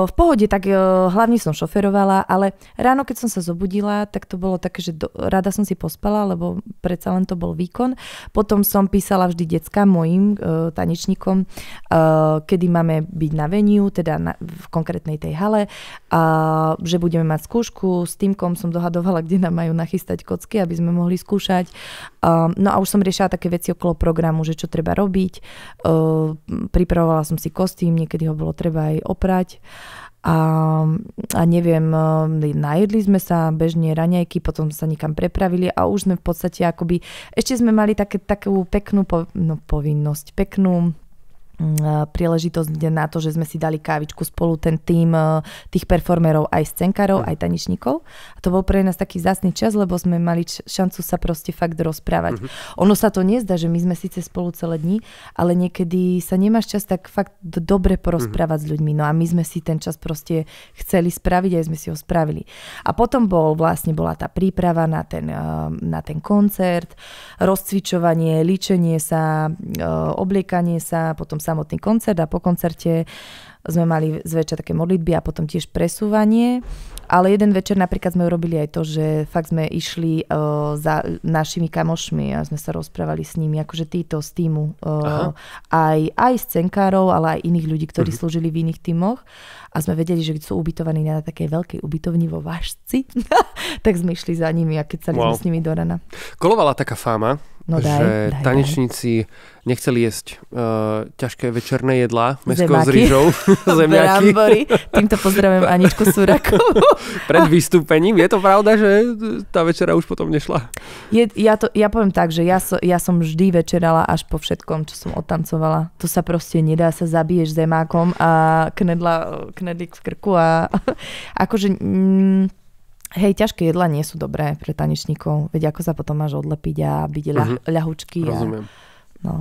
v pohode, tak hlavne som šoferovala, ale ráno, keď som sa zobudila, tak to bolo také, že do, rada som si pospala, lebo predsa len to bol výkon. Potom som písala vždy decka mojim tanečníkom, kedy máme byť na veniu, teda na, v konkrétnej tej hale, a že budeme mať skúšku. S týmkom som dohadovala, kde nám majú nachystať kocky, aby sme mohli skúšať. Uh, no a už som riešila také veci okolo programu, že čo treba robiť. Uh, pripravovala som si kostým, niekedy ho bolo treba aj oprať a, a neviem, e, najedli sme sa bežne raňajky, potom sa niekam prepravili a už sme v podstate akoby, ešte sme mali také, takú peknú po, no, povinnosť, peknú Mm, e, príležitosť na to, že sme si dali kávičku spolu ten tým e, tých performerov, aj scenkarov, hm. aj tanečníkov. A to bol pre nás taký vzácný čas, lebo sme mali šancu sa proste fakt rozprávať. Uh-huh. Ono sa to nezdá, že my sme síce spolu celé dni, ale niekedy sa nemáš čas tak fakt dobre porozprávať uh-huh. s ľuďmi. No a my sme si ten čas proste chceli spraviť a sme si ho spravili. A potom bol vlastne bola tá príprava na ten, e, na ten koncert, rozcvičovanie, líčenie sa, obliekanie sa, potom samotný koncert a po koncerte sme mali zväčša také modlitby a potom tiež presúvanie. Ale jeden večer napríklad sme urobili aj to, že fakt sme išli uh, za našimi kamošmi a sme sa rozprávali s nimi, akože títo z týmu. Uh, aj, aj scenkárov, ale aj iných ľudí, ktorí uh-huh. slúžili v iných týmoch. A sme vedeli, že sú ubytovaní na takej veľkej ubytovni vo Vášci. tak sme išli za nimi a keď sa wow. sme s nimi do
rana. Kolovala taká fáma, No daj, že daj, tanečníci daj. nechceli jesť uh, ťažké večerné jedlá, mesko s rýžou, zemiaky. Týmto pozdravím Aničku Surakovú. Pred vystúpením, je to pravda, že tá večera už potom nešla?
Je, ja, to, ja poviem tak, že ja, so, ja som vždy večerala až po všetkom, čo som otancovala. To sa proste nedá, sa zabiješ zemákom a knedla, knedlík v krku a akože... Mm, Hej, ťažké jedla nie sú dobré pre tanečníkov, veď ako sa potom máš odlepiť a byť ľah, uh-huh. ľahučký. Rozumiem. A, no.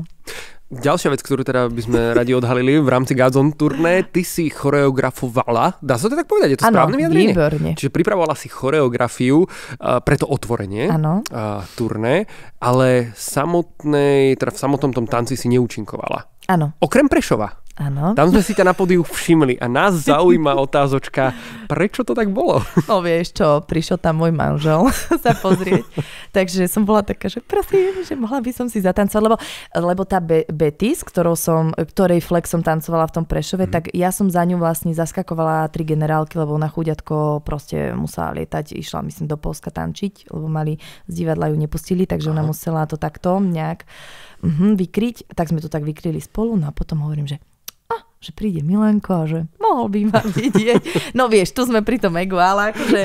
Ďalšia vec, ktorú teda by sme radi odhalili v rámci Gazon turné, ty si choreografovala, dá sa to tak povedať, je to ano, správne vyjadrenie? Výborne. Čiže pripravovala si choreografiu eh, pre to otvorenie ano. Eh, turné, ale samotnej, teda v samotnom tom tanci si neúčinkovala. Áno. Okrem Prešova.
Áno. Tam sme
si ťa na podiu všimli a nás zaujíma otázočka, prečo to tak bolo?
No vieš čo, prišiel tam môj manžel sa pozrieť, takže som bola taká, že prosím, že mohla by som si zatancovať, lebo, lebo tá Be- Betty, s ktorou som, ktorej flex som tancovala v tom Prešove, mm. tak ja som za ňu vlastne zaskakovala tri generálky, lebo na chuďatko proste musela lietať, išla myslím do Polska tančiť, lebo mali z divadla ju nepustili, takže Aha. ona musela to takto nejak mhm, vykryť, tak sme to tak vykryli spolu, no a potom hovorím, že že príde Milenko a že
mohol by ma vidieť.
No vieš, tu sme pri tom egu, ale akože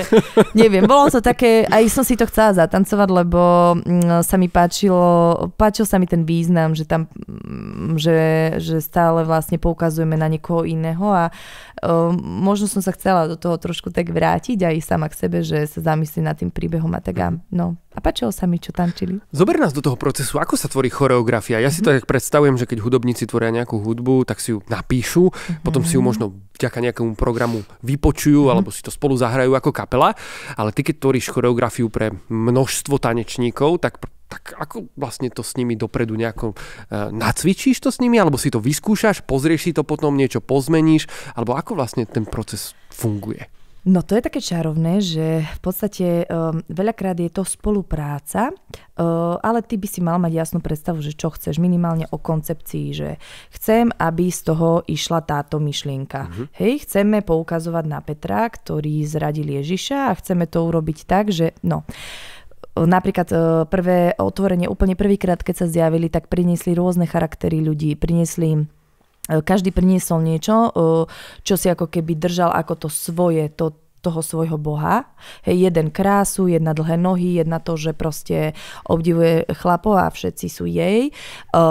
neviem, bolo to také, aj som si to chcela zatancovať, lebo mm, sa mi páčilo, páčil sa mi ten význam, že tam, mm, že, že stále vlastne poukazujeme na niekoho iného a e, možno som sa chcela do toho trošku tak vrátiť aj sama k sebe, že sa zamyslí nad tým príbehom a tak a mhm. no, a páčilo sa mi, čo tančili.
Zober nás do toho procesu, ako sa tvorí choreografia. Ja mm-hmm. si to mhm. tak predstavujem, že keď hudobníci tvoria nejakú hudbu, tak si ju napíšu, mm-hmm. potom si ju možno vďaka nejakému programu vypočujú mm-hmm. alebo si to spolu zahrajú ako kapela, ale ty keď tvoríš choreografiu pre množstvo tanečníkov, tak tak ako vlastne to s nimi dopredu nejako e, nacvičíš to s nimi, alebo si to vyskúšaš, pozrieš si to potom, niečo pozmeníš, alebo ako vlastne ten proces funguje?
No to je také čarovné, že v podstate um, veľakrát je to spolupráca, uh, ale ty by si mal mať jasnú predstavu, že čo chceš, minimálne o koncepcii, že chcem, aby z toho išla táto myšlienka. Mm-hmm. Hej, chceme poukazovať na Petra, ktorý zradil Ježiša a chceme to urobiť tak, že no napríklad ehm, prvé otvorenie, úplne prvýkrát, keď sa zjavili, tak priniesli rôzne charaktery ľudí, priniesli každý priniesol niečo, eh, čo si ako keby držal ako to svoje, to, toho svojho boha. Hej, jeden krásu, jedna dlhé nohy, jedna to, že proste obdivuje chlapov a všetci sú jej. O,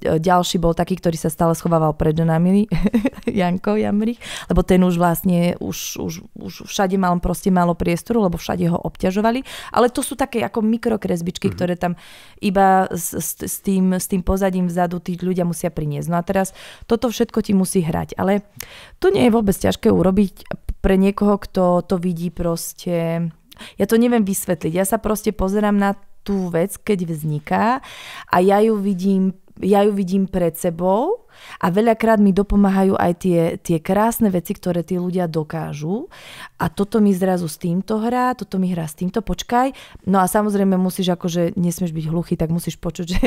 ďalší bol taký, ktorý sa stále schovával pred nami, Janko Jamrich, lebo ten už vlastne už, už, už všade mal proste málo priestoru, lebo všade ho obťažovali. Ale to sú také ako mikrokresbičky, mm-hmm. ktoré tam iba s, s, s, tým, s tým pozadím vzadu tí ľudia musia priniesť. No a teraz toto všetko ti musí hrať. Ale to nie je vôbec ťažké urobiť pre niekoho, kto to vidí proste... Ja to neviem vysvetliť. Ja sa proste pozerám na tú vec, keď vzniká a ja ju vidím, ja ju vidím pred sebou a veľakrát mi dopomáhajú aj tie, tie krásne veci, ktoré tí ľudia dokážu. A toto mi zrazu s týmto hrá, toto mi hrá s týmto, počkaj. No a samozrejme musíš, akože nesmieš byť hluchý, tak musíš počuť, že,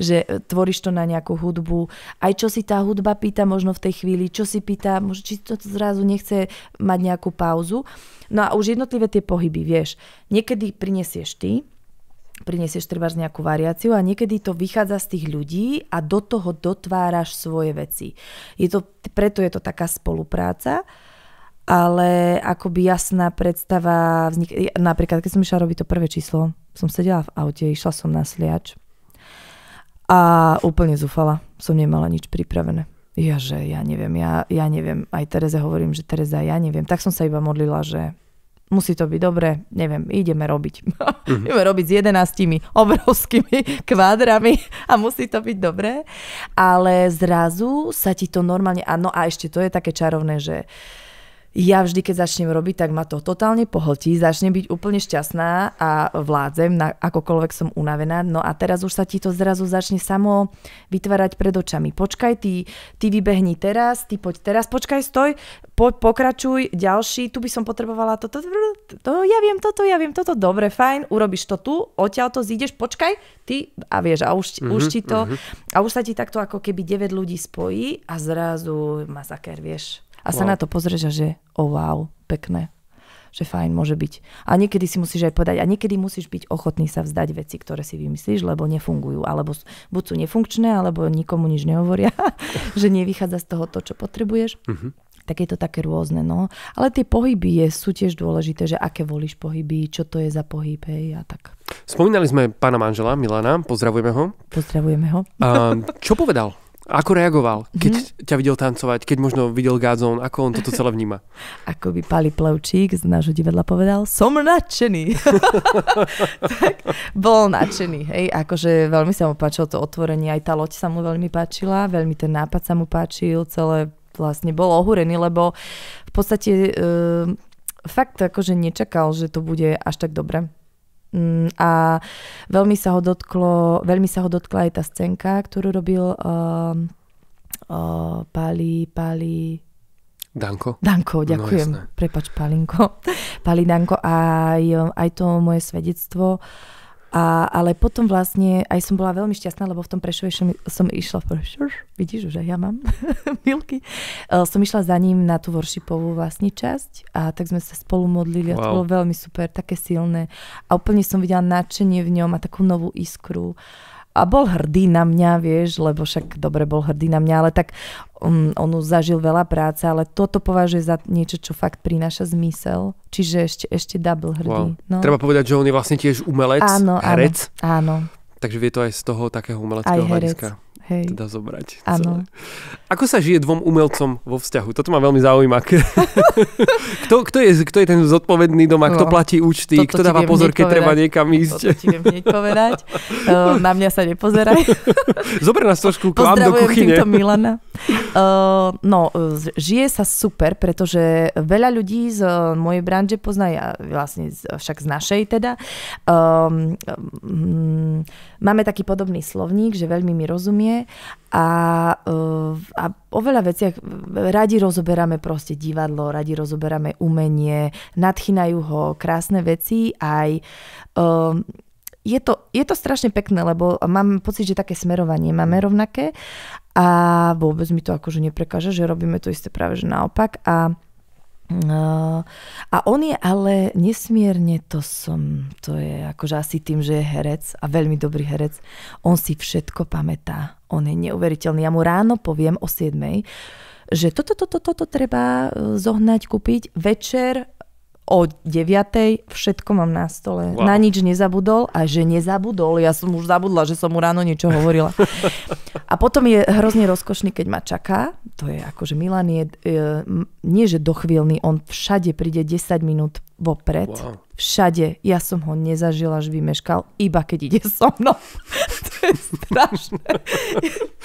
že tvoríš to na nejakú hudbu. Aj čo si tá hudba pýta možno v tej chvíli, čo si pýta, možno, či to zrazu nechce mať nejakú pauzu. No a už jednotlivé tie pohyby, vieš. Niekedy prinesieš ty, prinesieš treba nejakú variáciu a niekedy to vychádza z tých ľudí a do toho dotváraš svoje veci. Je to, preto je to taká spolupráca, ale akoby jasná predstava vznik... Napríklad, keď som išla robiť to prvé číslo, som sedela v aute, išla som na sliač a úplne zúfala. Som nemala nič pripravené. Ja, že ja neviem, ja, ja neviem. Aj Tereze hovorím, že Tereza, ja neviem. Tak som sa iba modlila, že musí to byť dobre, neviem, ideme robiť. Mm-hmm. ideme robiť s jedenáctimi obrovskými kvádrami a musí to byť dobré. Ale zrazu sa ti to normálne, áno, a ešte to je také čarovné, že uh, ja vždy, keď začnem robiť, tak ma to totálne pohltí, začnem byť úplne šťastná a vládzem, na, akokoľvek som unavená. No a teraz už sa ti to zrazu začne samo vytvárať pred očami. Počkaj, ty, ty vybehni teraz, ty poď teraz, počkaj, stoj, po, pokračuj, ďalší, tu by som potrebovala toto, to, to, ja viem toto, ja viem toto, dobre, fajn, urobíš to tu, odtiaľ to zídeš, počkaj, ty a vieš, a už, mm-hmm, už ti to, mm-hmm. a už sa ti takto ako keby 9 ľudí spojí a zrazu masaker, vieš a sa wow. na to pozrieš a že oh wow, pekné, že fajn, môže byť. A niekedy si musíš aj povedať, a niekedy musíš byť ochotný sa vzdať veci, ktoré si vymyslíš, lebo nefungujú, alebo buď sú nefunkčné, alebo nikomu nič nehovoria, že nevychádza z toho to, čo potrebuješ. Mm-hmm. Tak je to také rôzne, no. Ale tie pohyby je, sú tiež dôležité, že aké volíš pohyby, čo to je za pohyb, hej, a tak.
Spomínali sme pána manžela Milana, pozdravujeme ho. Pozdravujeme ho. A, čo povedal? Ako reagoval, mhm. keď mm-hmm. ťa videl tancovať, keď možno videl Gazon, ako on toto celé vníma? Ako by Pali
Plevčík z nášho divadla povedal, som nadšený. tak bol nadšený, hej, akože veľmi sa mu páčilo to otvorenie, aj tá loď sa mu veľmi páčila, veľmi ten nápad sa mu páčil, celé vlastne bol ohúrený, lebo v podstate e, fakt akože nečakal, že to bude až tak dobre Mm, a veľmi sa ho, dotklo, veľmi sa ho dotkla aj tá scénka, ktorú robil uh, uh, Pali, Pali,
Danko. Danko, no, ďakujem. No,
Prepač, Palinko. Pali Danko a aj, aj to moje svedectvo. Uh, a, ale potom vlastne aj som bola veľmi šťastná, lebo v tom Prešove som, som išla, vidíš, že ja mám milky, e, som išla za ním na tú worshipovú vlastne časť a tak sme sa spolu modlili a to bolo veľmi super, také silné. A úplne som videla nadšenie v ňom a takú novú iskru a bol hrdý na mňa, vieš, lebo však dobre bol hrdý na mňa, ale tak mm, on, on zažil veľa práce, ale toto považuje za niečo, čo fakt prináša zmysel. Čiže ešte, ešte double hrdý. Wow. No. Treba
povedať, že on je vlastne tiež umelec, áno, herec. Áno, áno. Takže vie to aj z toho takého umeleckého hľadiska. Hej. teda zobrať. Áno. Ako sa žije dvom umelcom vo vzťahu? Toto ma veľmi zaujíma. kto, kto, je, kto je ten zodpovedný doma? Kto no, platí účty? Toto kto dáva pozor, keď treba niekam ísť? Toto ti viem
hneď povedať. Uh, ehm, na mňa sa nepozeraj.
Zober nás trošku k vám do kuchyne. Týmto Milana.
Uh, no, žije sa super, pretože veľa ľudí z e, mojej branže pozná, ja vlastne však z našej teda. Um, um, máme taký podobný slovník, že veľmi mi rozumie a, e, a o veľa veciach radi rozoberáme proste divadlo, radi rozoberáme umenie, nadchýnajú ho krásne veci aj... Um, je to, je to strašne pekné, lebo mám pocit, že také smerovanie máme rovnaké a vôbec mi to akože neprekáže, že robíme to isté práve že naopak a No, a on je ale nesmierne, to som, to je akože asi tým, že je herec a veľmi dobrý herec, on si všetko pamätá. On je neuveriteľný. Ja mu ráno poviem o 7 že toto, toto, toto treba e, zohnať, kúpiť. Večer o 9. všetko mám na stole. Wow. Na nič nezabudol a že nezabudol. Ja som už zabudla, že som mu ráno niečo hovorila. A potom je hrozne rozkošný, keď ma čaká. To je že akože Milan je, e, nie že dochvíľný, on všade príde 10 minút vopred. Wow. Všade. Ja som ho nezažila, až vymeškal, iba keď ide so mnou. to je strašné.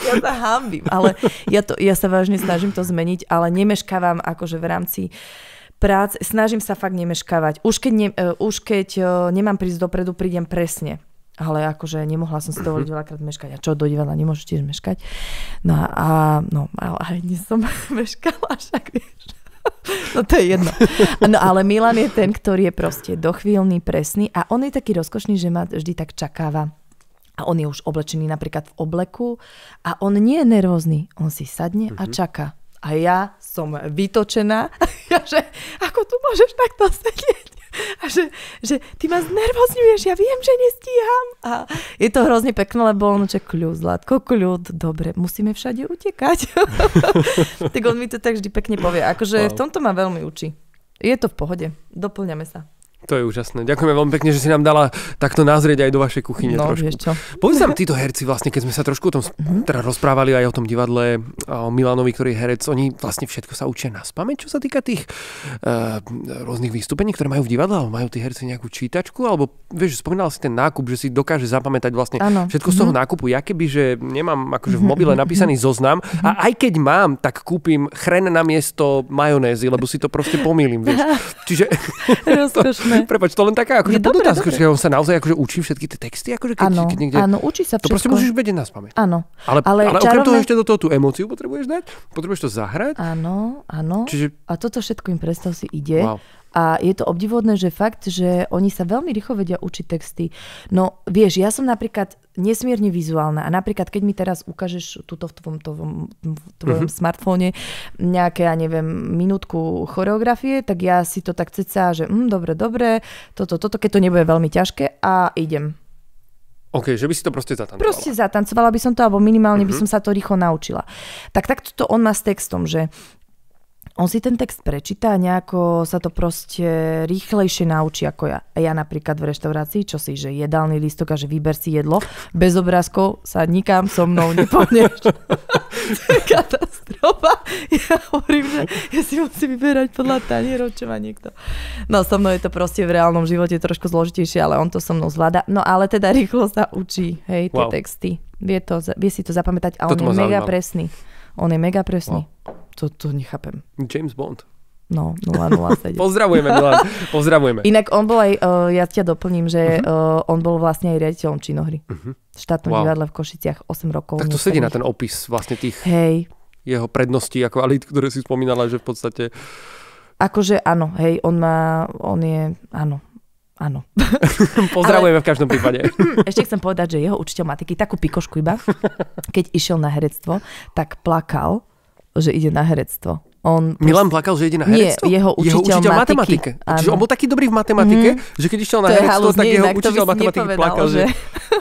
ja sa hambím, ale ja, to, ja sa vážne snažím to zmeniť, ale nemeškávam akože v rámci uh, prác, snažím sa fakt nemeškávať. Už keď, ne, e, už keď e, nemám prísť dopredu, prídem presne. Ale akože nemohla som si mhm. dovoliť veľakrát meškať. A čo, do divadla nemôžeš tiež meškať? No a, no, ale aj dnes som meškala, však vieš. No to je jedno. No ale Milan je ten, ktorý je proste dochvíľný, presný a on je taký rozkošný, že ma vždy tak čakáva a on je už oblečený napríklad v obleku a on nie je nervózny, on si sadne mm-hmm. a mhm. čaká. A ja som vytočená, ja, že ako tu môžeš takto sedieť? A že, že ty ma znervozňuješ, ja viem, že nestíham. A je to hrozne pekné, lebo on že kľud, Zlatko, kľud, dobre, musíme všade utekať. tak on mi to tak vždy pekne povie. Akože wow. v tomto ma veľmi učí. Je to v pohode, doplňame sa.
To je úžasné. Ďakujeme veľmi pekne, že si nám dala takto nazrieť aj do vašej kuchyne no, trošku. Povedz nám títo herci vlastne, keď sme sa trošku o tom mm-hmm. teda rozprávali aj o tom divadle o Milanovi, ktorý je herec, oni vlastne všetko sa učia na spameť, čo sa týka tých uh, rôznych vystúpení, ktoré majú v divadle, alebo majú tí herci nejakú čítačku, alebo vieš, spomínal si ten nákup, že si dokáže zapamätať vlastne ano. všetko mm-hmm. z toho mhm. nákupu. Ja keby, že nemám akože v mhm, mobile mhm, napísaný mm-hmm. zoznam mm-hmm. a aj keď mám, tak kúpim chren na miesto majonézy, lebo si to proste pomýlim, vieš. Čiže... Jasné. Prepač, to len taká akože podotázka, že on sa naozaj akože učí všetky tie texty,
akože keď, ano, keď niekde... Áno, učí sa všetko. To proste musíš vedieť na spamäť. Áno.
Ale, ale, ale čarovné... okrem toho ešte do toho tú emóciu potrebuješ dať, potrebuješ to zahrať.
Áno, áno. Čiže... A toto všetko im predstav si ide. Wow. A je to obdivodné, že fakt, že oni sa veľmi rýchlo vedia učiť texty. No vieš, ja som napríklad nesmierne vizuálna. A napríklad, keď mi teraz ukážeš tuto v tvojom, tvojom, tvojom mm-hmm. smartfóne nejaké, ja neviem, minútku choreografie, tak ja si to tak ceca, že mm, dobre, dobre, toto, toto, keď to nebude veľmi ťažké a idem.
OK, že by si to proste zatancovala. Proste
zatancovala by som to, alebo minimálne mm-hmm. by mhm. som sa to rýchlo naučila. Tak takto to on má s textom, že on si ten text prečíta a nejako sa to proste rýchlejšie naučí ako ja. Ja napríklad v reštaurácii, čo si, že jedálny listok a že vyber si jedlo, bez obrázkov sa nikam so mnou nepohneš. to je katastrofa. Ja hovorím, že ja si musím vyberať podľa tanierov, čo má niekto. No so mnou je to proste v reálnom živote trošku zložitejšie, ale on to so mnou zvláda. No ale teda rýchlo sa učí, hej, tie wow. texty. Vie, to, vie si to zapamätať a Toto on je mega presný. On je mega presný. Wow to, to nechápem.
James Bond. No, 007. No, Pozdravujeme, Milan. Pozdravujeme. Inak
on bol aj, uh, ja ťa doplním, že uh-huh. uh, on bol vlastne aj riaditeľom činohry. Uh-huh. Mhm. V štátnom wow. divadle v Košiciach 8 rokov. Tak to sedí na ten
opis vlastne tých Hej. jeho predností a kvalít, ktoré si spomínala, že v podstate...
Akože áno, hej, on má, on je, áno, Áno. Pozdravujeme Ale... v každom prípade. Ešte chcem povedať, že jeho učiteľ taký takú pikošku iba, keď išiel na herectvo, tak plakal, že ide na herectvo. On Milan proste... plakal, že
ide na herectvo? Nie, jeho učiteľ, jeho učiteľ matematiky. matematike. Čiže on bol taký dobrý v matematike, mm že keď išiel na to herectvo, halus, tak nie, jeho učiteľ matematiky plakal, že...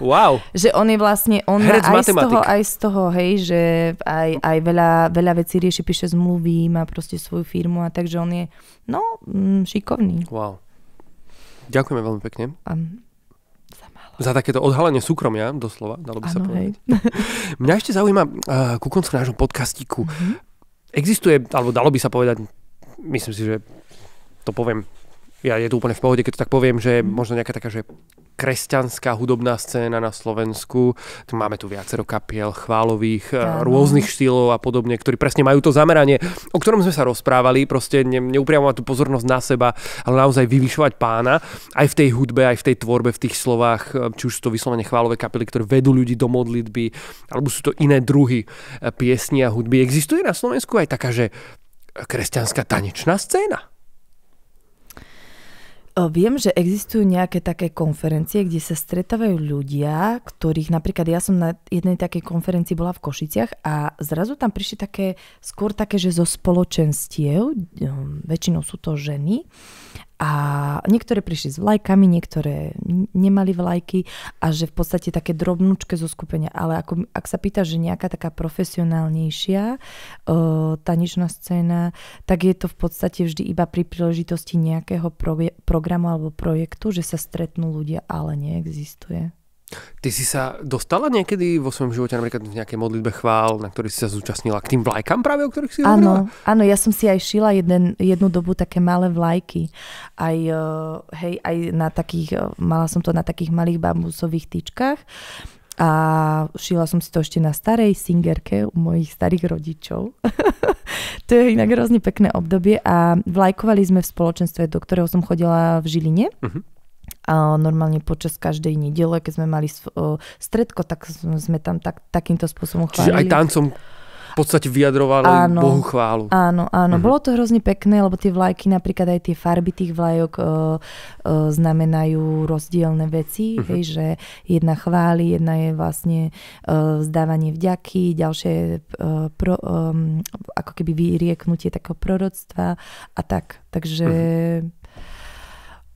wow.
Že on je vlastne, on Herec aj matematik. z toho, aj z toho, hej, že aj, aj veľa, veľa vecí rieši, píše zmluvy, má proste svoju firmu a takže on je, no, mm, šikovný.
Wow. Ďakujeme veľmi pekne. Um, za takéto odhalenie súkromia, doslova, dalo by ano, sa povedať. Mňa ešte zaujíma uh, ku koncu nášho podcastiku. Mm-hmm. Existuje, alebo dalo by sa povedať, myslím si, že to poviem ja je to úplne v pohode, keď to tak poviem, že mhm. možno nejaká taká, že kresťanská hudobná scéna na Slovensku. Máme tu viacero kapiel chválových, ano. E, rôznych štýlov a podobne, ktorí presne majú to zameranie, o ktorom sme sa rozprávali, proste ne, neupriamovať tú pozornosť na seba, ale naozaj vyvyšovať pána aj v tej hudbe, aj v tej tvorbe, v tých slovách, e, či už sú to vyslovene chválové kapely, ktoré vedú ľudí do modlitby, alebo sú to iné druhy e, piesni a hudby. Existuje na Slovensku aj taká, že kresťanská tanečná scéna?
Viem, že existujú nejaké také konferencie, kde sa stretávajú ľudia, ktorých napríklad ja som na jednej takej konferencii bola v Košiciach a zrazu tam prišli také, skôr také, že zo spoločenstiev, hm, väčšinou sú to ženy, a niektoré prišli s vlajkami, niektoré nemali vlajky a že v podstate také drobnúčke zo skupenia. Ale ako, ak sa pýta, že nejaká taká profesionálnejšia o, tanečná scéna, tak je to v podstate vždy iba pri príležitosti nejakého pro, programu alebo projektu, že sa stretnú ľudia, ale neexistuje.
Ty si sa dostala niekedy vo svojom živote napríklad v nejakej modlitbe chvál, na ktorý si sa zúčastnila k tým vlajkám práve, o ktorých si hovorila? Áno,
áno ja som si aj šila jeden, jednu dobu také malé vlajky. Aj, eh, hej, aj na takých, eh, mala som to na takých malých bambusových tyčkách. A šila som si to ešte na starej singerke u mojich starých rodičov. to je inak hrozne pekné obdobie a vlajkovali sme v spoločenstve, do ktorého som chodila v Žiline. Uh-huh a normálne počas každej nedele, keď sme mali stredko, tak sme tam tak, takýmto spôsobom chválili. Čiže aj tancom
v podstate vyjadrovali áno, Bohu chválu. Áno, áno. Uh-huh. Bolo
to hrozne pekné, lebo tie vlajky, napríklad aj tie farby tých vlajok e, e, znamenajú rozdielne veci, uh-huh. hej, že jedna chváli, jedna je vlastne e, zdávanie vďaky, ďalšie je pro, ako keby vyrieknutie takého proroctva a tak. Takže... Uh-huh.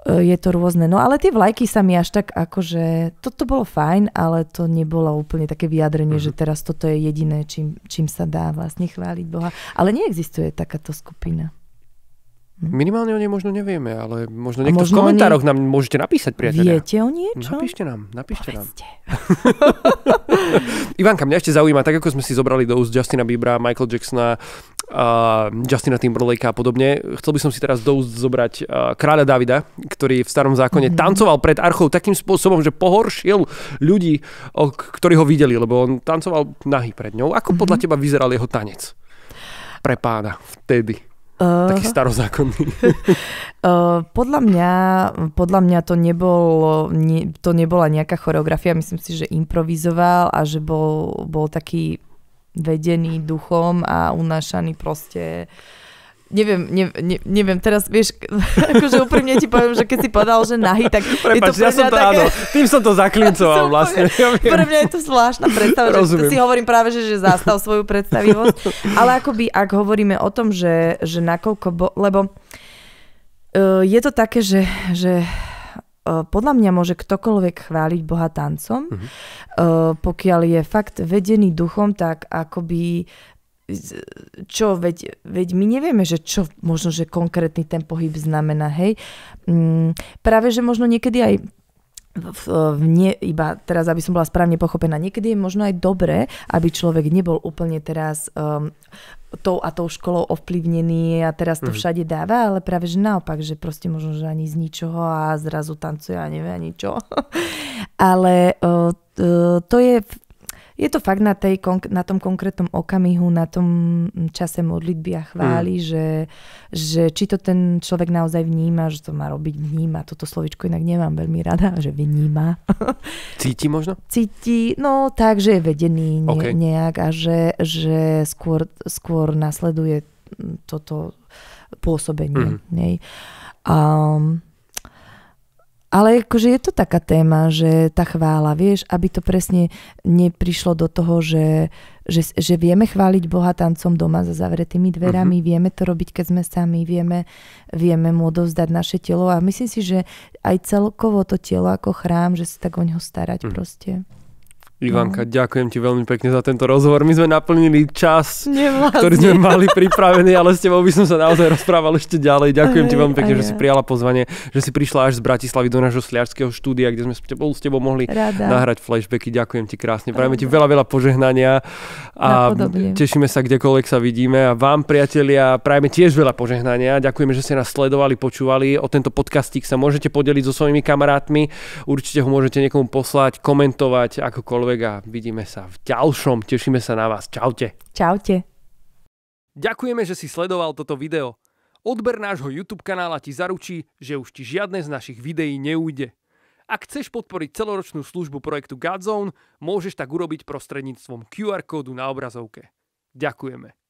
E, je to rôzne. No ale tie vlajky sa mi až tak akože, toto bolo fajn, ale to nebolo úplne také vyjadrenie, mm-hmm. že mhm. teraz toto je jediné, čím, čím sa dá vlastne chváliť Boha. Ale neexistuje takáto skupina.
Hm. Minimálne o nej možno nevieme, ale možno niekto možno v komentároch nám môžete napísať, priateľe. Viete o niečo? Napíšte nám, napíšte Povedzte. nám. Ivanka, mňa ešte zaujíma, tak ako sme si zobrali do úst Justina Biebera, Michael Jacksona, uh, Justina Timberlake a podobne, chcel by som si teraz do úst zobrať uh, kráľa Davida, ktorý v starom zákone mm. tancoval pred archou takým spôsobom, že pohoršil ľudí, ktorí ho videli, lebo on tancoval nahý pred ňou. Ako mm-hmm. podľa mhm. teba vyzeral jeho tanec pre pána vtedy? Uh, Taký eh, starozákonný. uh,
podľa, mňa, podľa mňa to, nebol, ne, to nebola nejaká choreografia, myslím si, že improvizoval a že bol, bol taký vedený duchom a unášaný proste uh, neviem, ne, ne, neviem, teraz vieš, akože úprimne ti poviem, že keď si povedal, že nahý, tak
Prepač, je to pre ja som to, také... áno, tým som to zaklincoval vlastne. Ja pre
mňa je to zvláštna predstava, Rozumiem. že si hovorím práve, že, že zastal svoju predstavivosť, ale akoby, ak hovoríme o tom, že, že nakoľko, bo, lebo uh, je to také, že, že e, podľa mňa môže ktokoľvek chváliť Boha tancom, mm-hmm. pokiaľ je fakt vedený duchom, tak akoby čo, veď, veď my nevieme, že čo možno, že konkrétny ten pohyb znamená, hej. Mm, práve, že možno niekedy aj v, v nie, iba teraz, aby som bola správne pochopená, niekedy je možno aj dobré, aby človek nebol úplne teraz um, tou a tou školou ovplyvnený a teraz to mm. všade dáva, ale práve že naopak, že proste možno, že ani z ničoho a zrazu tancuje a nevie ani čo. ale uh, to je je to fakt na, tej, na tom konkrétnom okamihu, na tom čase modlitby a chváli, mm. že, že či to ten človek naozaj vníma, že to má robiť vníma. Toto slovičko inak nemám veľmi rada, že vníma.
Cíti možno?
Cíti, no tak, že je vedený ne, okay. nejak a že, že skôr, skôr nasleduje toto pôsobenie. Mm. Nej. Um, ale akože je to taká téma, že tá chvála, vieš, aby to presne neprišlo do toho, že, že, že vieme chváliť Boha tancom doma za zavretými dverami, uh-huh. vieme to robiť, keď sme sami, vieme, vieme mu odovzdať naše telo a myslím si, že aj celkovo to telo ako chrám, že sa tak o neho starať uh-huh. proste.
Ivanka, no. ďakujem ti veľmi pekne za tento rozhovor. My sme naplnili čas,
Nevlastne. ktorý sme
mali pripravený, ale s tebou by som sa naozaj rozprával ešte ďalej. Ďakujem aj, ti veľmi pekne, aj, že aj. si prijala pozvanie, že si prišla až z Bratislavy do nášho sliačského štúdia, kde sme s tebou, s tebou mohli Rada. nahrať flashbacky. Ďakujem ti krásne. Prajeme ti veľa, veľa požehnania a Napodobne. tešíme sa kdekoľvek sa vidíme. A vám, priatelia, prajeme tiež veľa požehnania. Ďakujeme, že ste nás sledovali, počúvali. O tento podcastík sa môžete podeliť so svojimi kamarátmi. Určite ho môžete niekomu poslať, komentovať, akokoľvek čokoľvek a vidíme sa v ďalšom. Tešíme sa na vás. Čaute. Čaute. Ďakujeme, že si sledoval toto video. Odber nášho YouTube kanála ti zaručí, že už ti žiadne z našich videí neújde. Ak chceš podporiť celoročnú službu projektu Godzone, môžeš tak urobiť prostredníctvom QR kódu na obrazovke. Ďakujeme.